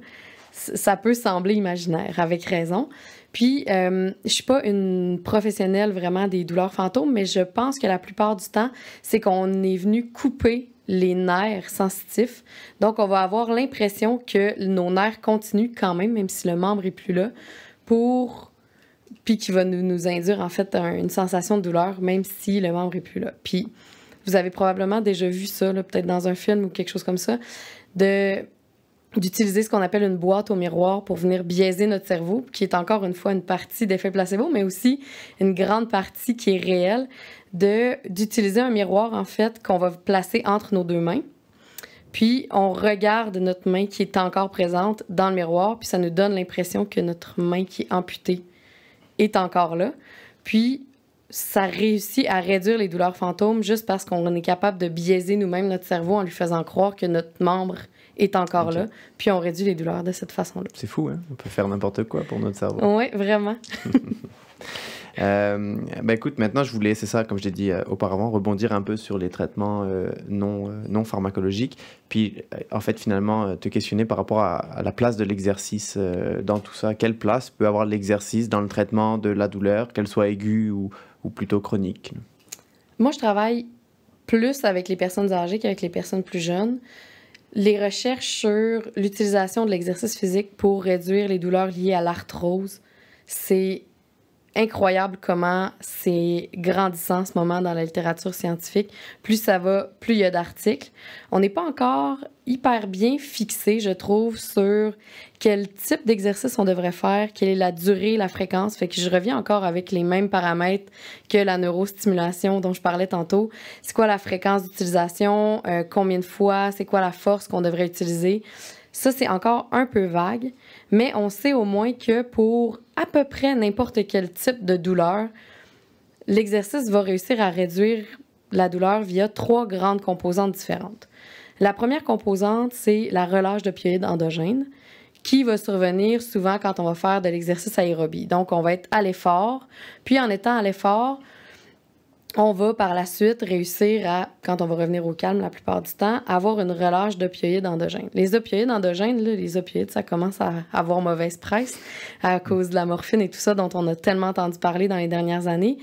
ça peut sembler imaginaire, avec raison. Puis, je euh, je suis pas une professionnelle vraiment des douleurs fantômes, mais je pense que la plupart du temps, c'est qu'on est venu couper les nerfs sensitifs. Donc, on va avoir l'impression que nos nerfs continuent quand même, même si le membre est plus là, pour puis qui va nous, induire en fait une sensation de douleur, même si le membre est plus là. Puis, vous avez probablement déjà vu ça, peut-être dans un film ou quelque chose comme ça, de d'utiliser ce qu'on appelle une boîte au miroir pour venir biaiser notre cerveau, qui est encore une fois une partie d'effet placebo, mais aussi une grande partie qui est réelle, de, d'utiliser un miroir en fait qu'on va placer entre nos deux mains. Puis on regarde notre main qui est encore présente dans le miroir, puis ça nous donne l'impression que notre main qui est amputée est encore là. Puis ça réussit à réduire les douleurs fantômes juste parce qu'on est capable de biaiser nous-mêmes notre cerveau en lui faisant croire que notre membre est encore là. Puis on réduit les douleurs de cette façon-là. C'est fou, hein? On peut faire n'importe quoi pour notre cerveau. Oui, vraiment. Euh, ben écoute, maintenant, je voulais, c'est ça, comme je l'ai dit euh, auparavant, rebondir un peu sur les traitements euh, non, euh, non pharmacologiques, puis en fait, finalement, te questionner par rapport à, à la place de l'exercice dans tout ça. Quelle place peut avoir l'exercice dans le traitement de la douleur, qu'elle soit aiguë ou, ou plutôt chronique Moi, je travaille plus avec les personnes âgées qu'avec les personnes plus jeunes les recherches sur l'utilisation de l'exercice physique pour réduire les douleurs liées à l'arthrose, c'est incroyable comment c'est grandissant en ce moment dans la littérature scientifique. Plus ça va, plus il y a d'articles. On n'est pas encore hyper bien fixé, je trouve, sur quel type d'exercice on devrait faire, quelle est la durée, la fréquence. Fait que je reviens encore avec les mêmes paramètres que la neurostimulation dont je parlais tantôt. C'est quoi la fréquence d'utilisation, euh, combien de fois, c'est quoi la force qu'on devrait utiliser. Ça, c'est encore un peu vague mais on sait au moins que pour à peu près n'importe quel type de douleur, l'exercice va réussir à réduire la douleur via trois grandes composantes différentes. La première composante, c'est la relâche de d'opioïdes endogènes qui va survenir souvent quand on va faire de l'exercice aérobie. Donc, on va être à l'effort, puis en étant à l'effort, on va par la suite réussir à, quand on va revenir au calme la plupart du temps, avoir une relâche d'opioïdes endogènes. Les opioïdes endogènes, les opioïdes, ça commence à avoir mauvaise presse à cause de la morphine et tout ça dont on a tellement entendu parler dans les dernières années.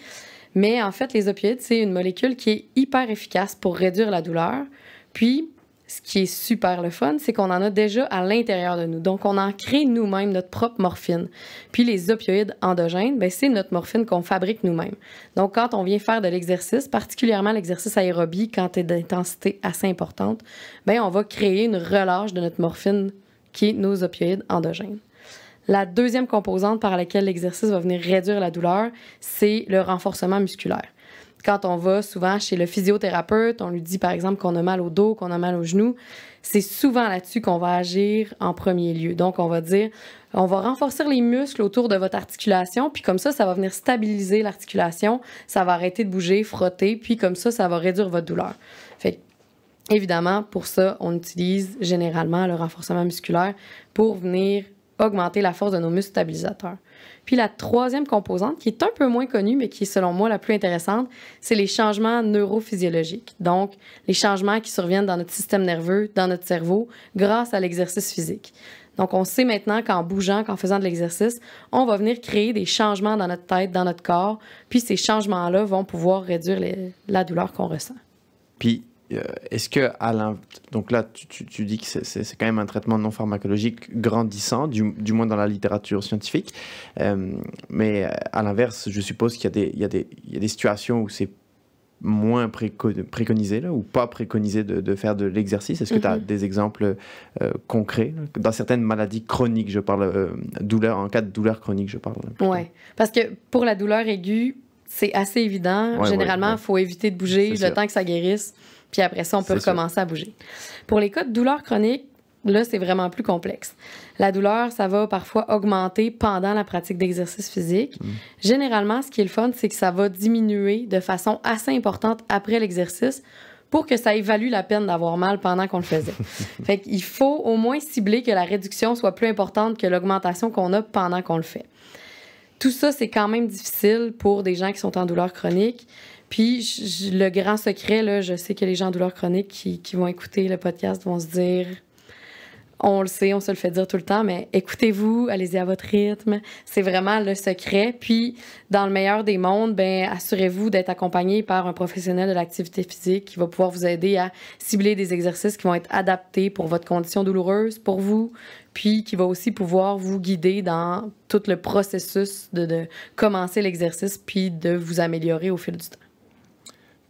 Mais en fait, les opioïdes, c'est une molécule qui est hyper efficace pour réduire la douleur. Puis, ce qui est super le fun, c'est qu'on en a déjà à l'intérieur de nous. Donc, on en crée nous-mêmes notre propre morphine. Puis les opioïdes endogènes, ben, c'est notre morphine qu'on fabrique nous-mêmes. Donc, quand on vient faire de l'exercice, particulièrement l'exercice aérobie, quand tu est d'intensité assez importante, ben, on va créer une relâche de notre morphine qui est nos opioïdes endogènes. La deuxième composante par laquelle l'exercice va venir réduire la douleur, c'est le renforcement musculaire quand on va souvent chez le physiothérapeute, on lui dit par exemple qu'on a mal au dos, qu'on a mal au genou, c'est souvent là-dessus qu'on va agir en premier lieu. Donc on va dire on va renforcer les muscles autour de votre articulation, puis comme ça, ça va venir stabiliser l'articulation, ça va arrêter de bouger, frotter, puis comme ça, ça va réduire votre douleur. Fait évidemment, pour ça, on utilise généralement le renforcement musculaire pour venir augmenter la force de nos muscles stabilisateurs. Puis la troisième composante, qui est un peu moins connue, mais qui est selon moi la plus intéressante, c'est les changements neurophysiologiques. Donc, les changements qui surviennent dans notre système nerveux, dans notre cerveau, grâce à l'exercice physique. Donc, on sait maintenant qu'en bougeant, qu'en faisant de l'exercice, on va venir créer des changements dans notre tête, dans notre corps. Puis ces changements-là vont pouvoir réduire la douleur qu'on ressent. Puis euh, est-ce que, Alain, donc là, tu, tu, tu dis que c'est quand même un traitement non pharmacologique grandissant, du, moins dans la littérature scientifique, euh, mais à l'inverse, je suppose qu'il y, y, y, a des situations où c'est moins préconisé ou pas préconisé de, de faire de l'exercice. Est-ce que tu as mhm. des exemples euh, concrets Dans certaines maladies chroniques, je parle, douleur, en cas de douleur chronique, je parle. Oui, parce que pour la douleur aiguë, c'est assez évident. Généralement, il faut éviter de bouger le temps que ça guérisse puis après ça, on peut recommencer à bouger. Pour les cas de douleur chronique, là, c'est vraiment plus complexe. La douleur, ça va parfois augmenter pendant la pratique d'exercice physique. Mm. Généralement, ce qui est le fun, c'est que ça va diminuer de façon assez importante après l'exercice pour que ça évalue la peine d'avoir mal pendant qu'on le faisait. fait qu'il faut au moins cibler que la réduction soit plus importante que l'augmentation qu'on a pendant qu'on le fait. Tout ça, c'est quand même difficile pour des gens qui sont en douleur chronique. Puis le grand secret, là, je sais que les gens en douleur chronique qui, vont écouter le podcast vont se dire on le sait, on se le fait dire tout le temps, mais écoutez-vous, allez-y à votre rythme. C'est vraiment le secret. Puis, dans le meilleur des mondes, ben, assurez-vous d'être accompagné par un professionnel de l'activité physique qui va pouvoir vous aider à cibler des exercices qui vont être adaptés pour votre condition douloureuse, pour vous, puis qui va aussi pouvoir vous guider dans tout le processus de commencer l'exercice puis de vous améliorer au fil du temps.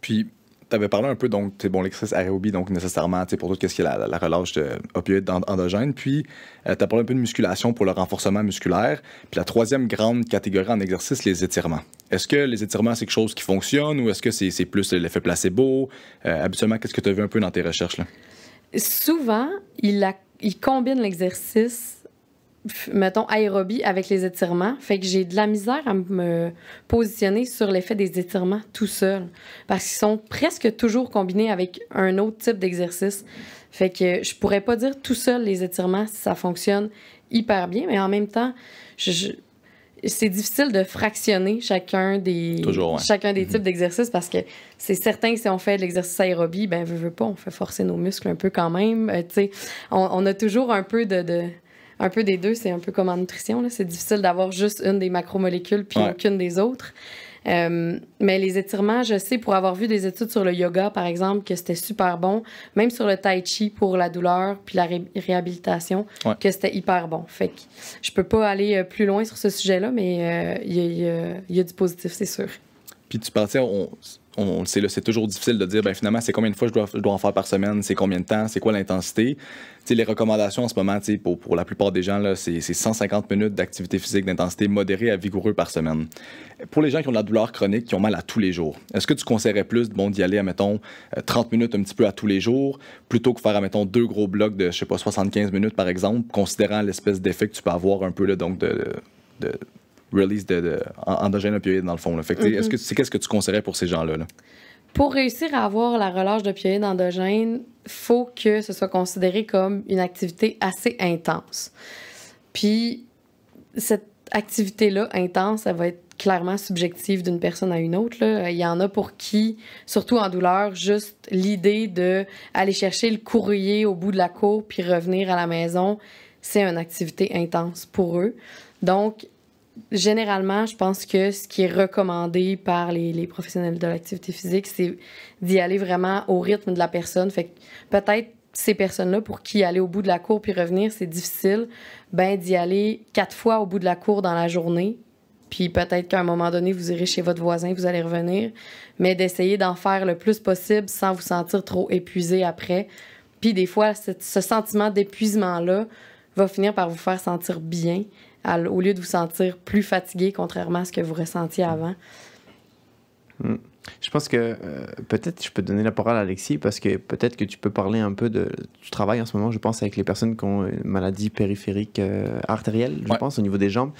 Puis, tu avais parlé un peu, donc, bon, l'exercice aérobie, donc nécessairement, pour tout ce qui est la, la, relâche d'opioïdes endogènes. Puis, euh, tu as parlé un peu de musculation pour le renforcement musculaire. Puis, la troisième grande catégorie en exercice, les étirements. Est-ce que les étirements, c'est quelque chose qui fonctionne ou est-ce que c'est plus l'effet placebo? Euh, habituellement, qu'est-ce que tu as vu un peu dans tes recherches? Là? Souvent, il, combinent il combine l'exercice mettons, aérobie avec les étirements. Fait que j'ai de la misère à me positionner sur l'effet des étirements tout seul. Parce qu'ils sont presque toujours combinés avec un autre type d'exercice. Fait que je pourrais pas dire tout seul les étirements si ça fonctionne hyper bien, mais en même temps, c'est difficile de fractionner chacun des, chacun des mhm. types d'exercices parce que c'est certain que si on fait de l'exercice aérobie, ben, veux, veux pas, on fait forcer nos muscles un peu quand même. Euh, on, on, a toujours un peu de un peu des deux. C'est un peu comme en nutrition. C'est difficile d'avoir juste une des macromolécules puis aucune des autres. Euh, mais les étirements, je sais pour avoir vu des études sur le yoga, par exemple, que c'était super bon, même sur le tai chi pour la douleur puis la réhabilitation, que c'était hyper bon. Fait que je peux pas aller euh, plus loin sur ce sujet-là, mais euh, il y, a du positif, c'est sûr. Puis tu pensais, on le sait, c'est toujours difficile de dire, ben, finalement, c'est combien de fois je dois, en faire par semaine, c'est combien de temps, c'est quoi l'intensité. Les recommandations en ce moment, pour, pour la plupart des gens, c'est 150 minutes d'activité physique d'intensité modérée à vigoureux par semaine. Pour les gens qui ont de la douleur chronique, qui ont mal à tous les jours, est-ce que tu conseillerais plus bon, d'y aller, mettons, 30 euh, minutes un petit peu à tous les jours, plutôt que faire, mettons, deux gros blocs de, je sais pas, 75 minutes, par exemple, considérant l'espèce d'effet que tu peux avoir un peu là, donc de release de, de endogène opioïde, dans le fond. Là. est-ce que mm-hmm. c'est qu'est-ce que tu conseillerais pour ces gens-là? Pour réussir à avoir la relâche d'opioïdes endogènes, faut que ce soit considéré comme une activité assez intense. Puis, cette activité-là intense, elle va être clairement subjective d'une personne à une autre. Il y en a pour qui, surtout en douleur, juste l'idée de aller chercher le courrier au bout de la cour puis revenir à la maison, c'est une activité intense pour eux. Donc, généralement, je pense que ce qui est recommandé par les, professionnels de l'activité physique, c'est d'y aller vraiment au rythme de la personne. Fait peut-être ces personnes-là pour qui aller au bout de la cour puis revenir, c'est difficile, ben d'y aller quatre fois au bout de la cour dans la journée. Puis peut-être qu'à un moment donné, vous irez chez votre voisin, vous allez revenir, mais d'essayer d'en faire le plus possible sans vous sentir trop épuisé après. Puis des fois, ce sentiment d'épuisement-là va finir par vous faire sentir bien, au lieu de vous sentir plus fatigué, contrairement à ce que vous ressentiez mm. avant. Mm. Je pense que euh, peut-être je peux donner la parole à Alexis parce que peut-être que tu peux parler un peu de. Tu travailles en ce moment, je pense, avec les personnes qui ont une maladie périphérique euh, artérielle, je pense, au niveau des jambes.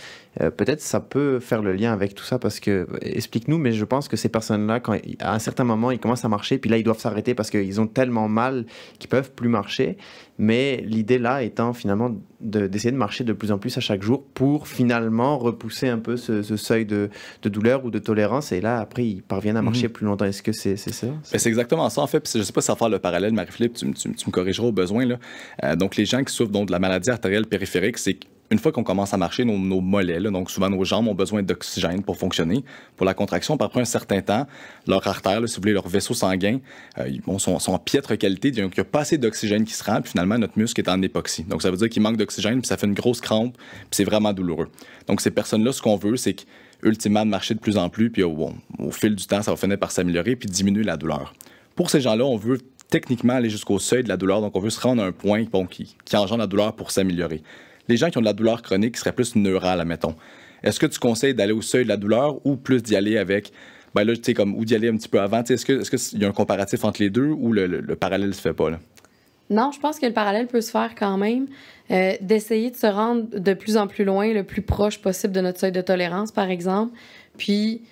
Euh, peut-être ça peut faire le lien avec tout ça parce que. Explique-nous, mais je pense que ces personnes-là, quand, à un certain moment, ils commencent à marcher, puis là, ils doivent s'arrêter parce qu'ils ont tellement mal qu'ils peuvent plus marcher. Mais l'idée là étant finalement d'essayer de, marcher de plus en plus à chaque jour pour finalement repousser un peu ce, seuil de, douleur ou de tolérance. Et là, après, ils parviennent à mhm. marcher plus longtemps. Est-ce que c'est ça? Ben, c'est exactement ça, en fait. je ne sais pas si ça faire le parallèle, Marie-Philippe, tu, me corrigeras au besoin. Là. Euh, donc, les gens qui souffrent donc, de la maladie artérielle périphérique, c'est une fois qu'on commence à marcher, nos, nos mollets, donc souvent nos jambes, ont besoin d'oxygène pour fonctionner. Pour la contraction, après un certain temps, leur artère, là, si vous voulez, leur vaisseau sanguin, euh, ils sont, en piètre qualité, donc il n'y a pas assez d'oxygène qui se rend, puis finalement, notre muscle est en époxy. Donc ça veut dire qu'il manque d'oxygène, puis ça fait une grosse crampe, puis c'est vraiment douloureux. Donc ces personnes-là, ce qu'on veut, c'est ultimement de marcher de plus en plus, puis au fil du temps, ça va finir par s'améliorer, puis diminuer la douleur. Pour ces gens-là, on veut techniquement aller jusqu'au seuil de la douleur, donc on veut se rendre à un point bon, qui, qui engendre la douleur pour s'améliorer les gens qui ont de la douleur chronique qui seraient plus neurales, mettons. Est-ce que tu conseilles d'aller au seuil de la douleur ou plus d'y aller avec ben là, tu sais, comme, ou d'y aller un petit peu avant. Est-ce qu'il est, que, y a un comparatif entre les deux ou le, parallèle ne se fait pas? Là? Non, je pense que le parallèle peut se faire quand même. Euh, d'essayer de se rendre de plus en plus loin, le plus proche possible de notre seuil de tolérance, par exemple. Puis,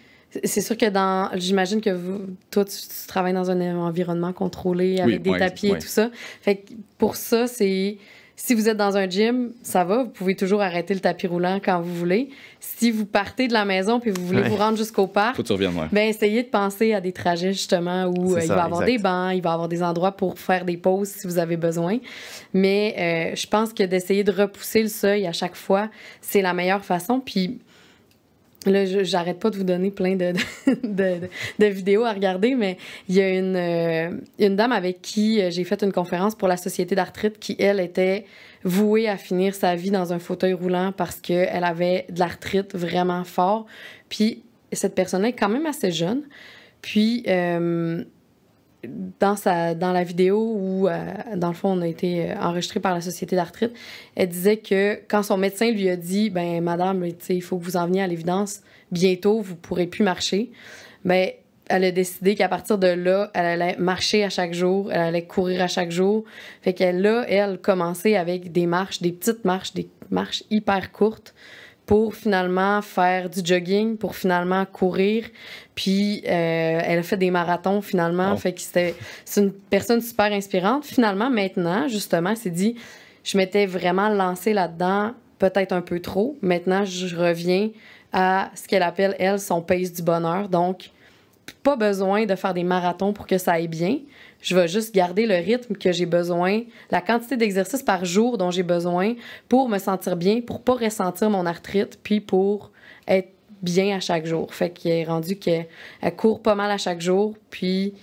c'est sûr que dans. J'imagine que vous, toi, tu, travailles dans un environnement contrôlé avec des tapis et tout ça. Fait pour ça, c'est si vous êtes dans un gym, ça va, vous pouvez toujours arrêter le tapis roulant quand vous voulez. Si vous partez de la maison puis vous voulez vous rendre jusqu'au parc, Faut que tu ben, essayez de penser à des trajets justement où euh, il va y avoir des bancs, il va y avoir des endroits pour faire des pauses si vous avez besoin. Mais euh, je pense que d'essayer de repousser le seuil à chaque fois, c'est la meilleure façon. Puis Là, j'arrête pas de vous donner plein de, de, vidéos à regarder, mais il y a une, euh, une dame avec qui euh, j'ai fait une conférence pour la Société d'arthrite qui, elle, était vouée à finir sa vie dans un fauteuil roulant parce qu'elle avait de l'arthrite vraiment fort. Puis cette personne-là est quand même assez jeune. Puis euh, dans, sa, dans la vidéo où, euh, dans le fond, on a été euh, enregistré par la Société d'arthrite, elle disait que quand son médecin lui a dit ben madame, il faut que vous en veniez à l'évidence, bientôt, vous pourrez plus marcher, ben, elle a décidé qu'à partir de là, elle allait marcher à chaque jour, elle allait courir à chaque jour. Fait qu'elle a, elle, commencé avec des marches, des petites marches, des marches hyper courtes pour finalement faire du jogging, pour finalement courir. Puis euh, elle a fait des marathons finalement. Fait que c'était c'est une personne super inspirante. Finalement, maintenant, justement, c'est dit, je m'étais vraiment lancée là-dedans, peut-être un peu trop. Maintenant, je reviens à ce qu'elle appelle, elle, son pace du bonheur. Donc, pas besoin de faire des marathons pour que ça aille bien je vais juste garder le rythme que j'ai besoin, la quantité d'exercice par jour dont j'ai besoin pour me sentir bien, pour pas ressentir mon arthrite, puis pour être bien à chaque jour. Fait qu'il est rendu qu'elle court pas mal à chaque jour, puis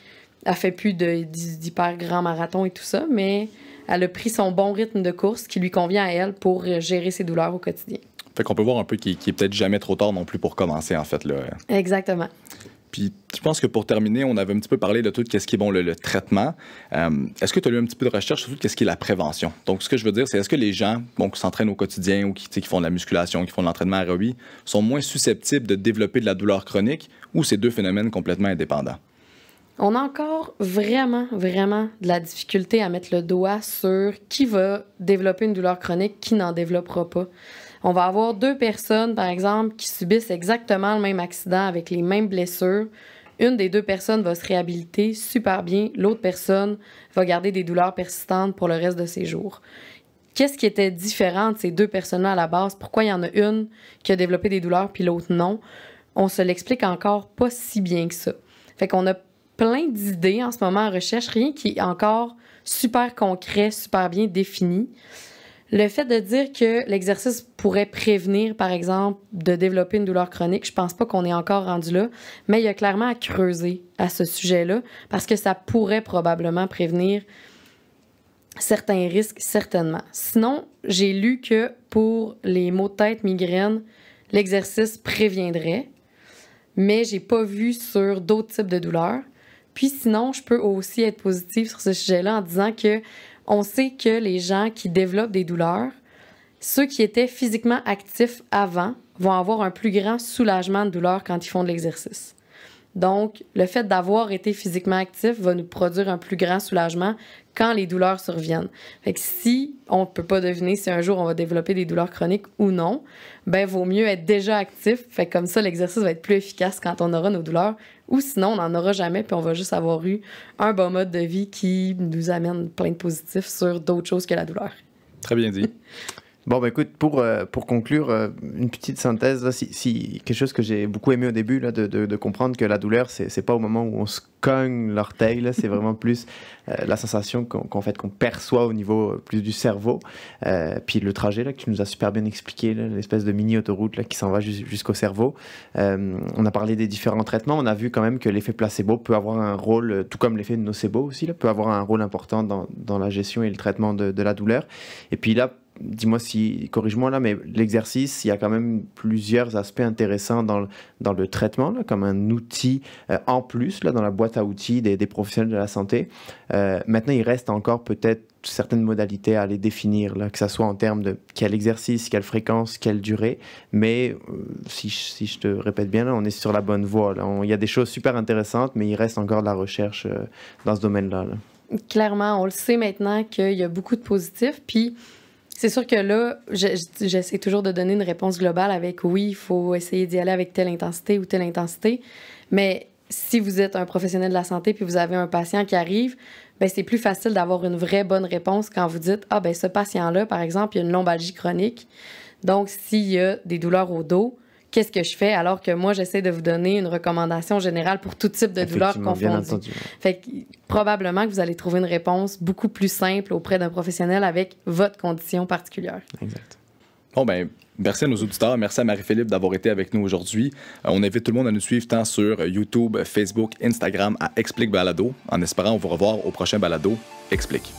elle fait plus d'hyper grand marathon et tout ça, mais elle a pris son bon rythme de course qui lui convient à elle pour gérer ses douleurs au quotidien. Fait qu'on peut voir un peu qu'il n'est peut-être jamais trop tard non plus pour commencer, en fait. Là. Exactement. Puis je pense que pour terminer, on avait un petit peu parlé de tout qu'est-ce qui est bon le, traitement. Euh, est-ce que tu as lu un petit peu de recherche sur tout qu'est-ce qui est la prévention Donc ce que je veux dire, c'est est-ce que les gens qui s'entraînent au quotidien ou qui, qui, font de la musculation, qui font de l'entraînement aérobie, sont moins susceptibles de développer de la douleur chronique ou ces deux phénomènes complètement indépendants On a encore vraiment, vraiment de la difficulté à mettre le doigt sur qui va développer une douleur chronique, qui n'en développera pas. On va avoir deux personnes, par exemple, qui subissent exactement le même accident avec les mêmes blessures. Une des deux personnes va se réhabiliter super bien, l'autre personne va garder des douleurs persistantes pour le reste de ses jours. Qu'est-ce qui était différent de ces deux personnes-là à la base? Pourquoi il y en a une qui a développé des douleurs puis l'autre non? On se l'explique encore pas si bien que ça. Fait qu'on a plein d'idées en ce moment en recherche, rien qui est encore super concret, super bien défini. Le fait de dire que l'exercice pourrait prévenir, par exemple, de développer une douleur chronique, je pense pas qu'on est encore rendu là, mais il y a clairement à creuser à ce sujet-là parce que ça pourrait probablement prévenir certains risques, certainement. Sinon, j'ai lu que pour les maux de tête, migraines, l'exercice préviendrait, mais j'ai pas vu sur d'autres types de douleurs. Puis sinon, je peux aussi être positive sur ce sujet-là en disant que on sait que les gens qui développent des douleurs, ceux qui étaient physiquement actifs avant vont avoir un plus grand soulagement de douleur quand ils font de l'exercice. Donc, le fait d'avoir été physiquement actif va nous produire un plus grand soulagement quand les douleurs surviennent. si on ne peut pas deviner si un jour on va développer des douleurs chroniques ou non, il ben, vaut mieux être déjà actif. comme ça, l'exercice va être plus efficace quand on aura nos douleurs ou sinon, on n'en aura jamais, puis on va juste avoir eu un bon mode de vie qui nous amène plein de positifs sur d'autres choses que la douleur. Très bien dit. Bon, ben, écoute, pour, euh, pour conclure, euh, une petite synthèse, là, si, quelque chose que j'ai beaucoup aimé au début, là, de, comprendre que la douleur, c'est pas au moment où on se cogne l'orteil, c'est vraiment plus euh, la sensation qu'on fait, qu'on perçoit au niveau plus du cerveau. puis le trajet là, que tu nous as super bien expliqué, l'espèce de mini-autoroute qui s'en va jusqu'au cerveau. on a parlé des différents traitements, on a vu quand même que l'effet placebo peut avoir un rôle, tout comme l'effet nocebo aussi, peut avoir un rôle important dans, la gestion et le traitement de, de la douleur. Et puis là, dis-moi si, corrige-moi là, mais l'exercice, il y a quand même plusieurs aspects intéressants dans le, dans le traitement, comme un outil euh, en plus là, dans la boîte à outils des, des professionnels de la santé. Euh, maintenant, il reste encore peut-être certaines modalités à les définir, là, que ce soit en termes de quel exercice, quelle fréquence, quelle durée. Mais euh, si, je, si, je te répète bien, là, on est sur la bonne voie. Il y a des choses super intéressantes, mais il reste encore de la recherche dans ce domaine-là. Là. Clairement, on le sait maintenant qu'il y a beaucoup de positifs. Puis, c'est sûr que là, j'essaie toujours de donner une réponse globale avec oui, il faut essayer d'y aller avec telle intensité ou telle intensité. Mais si vous êtes un professionnel de la santé puis vous avez un patient qui arrive, ben, c'est plus facile d'avoir une vraie bonne réponse quand vous dites ah ben ce patient là par exemple, il a une lombalgie chronique. Donc s'il y a des douleurs au dos, qu'est-ce que je fais alors que moi j'essaie de vous donner une recommandation générale pour tout type de douleur confondue. Fait probablement que vous allez trouver une réponse beaucoup plus simple auprès d'un professionnel avec votre condition particulière. Exact. Bon ben Merci à nos auditeurs. Merci à Marie-Philippe d'avoir été avec nous aujourd'hui. Euh, on invite tout le monde à nous suivre tant sur YouTube, Facebook, Instagram à Explique Balado. En espérant vous revoir au prochain Balado Explique.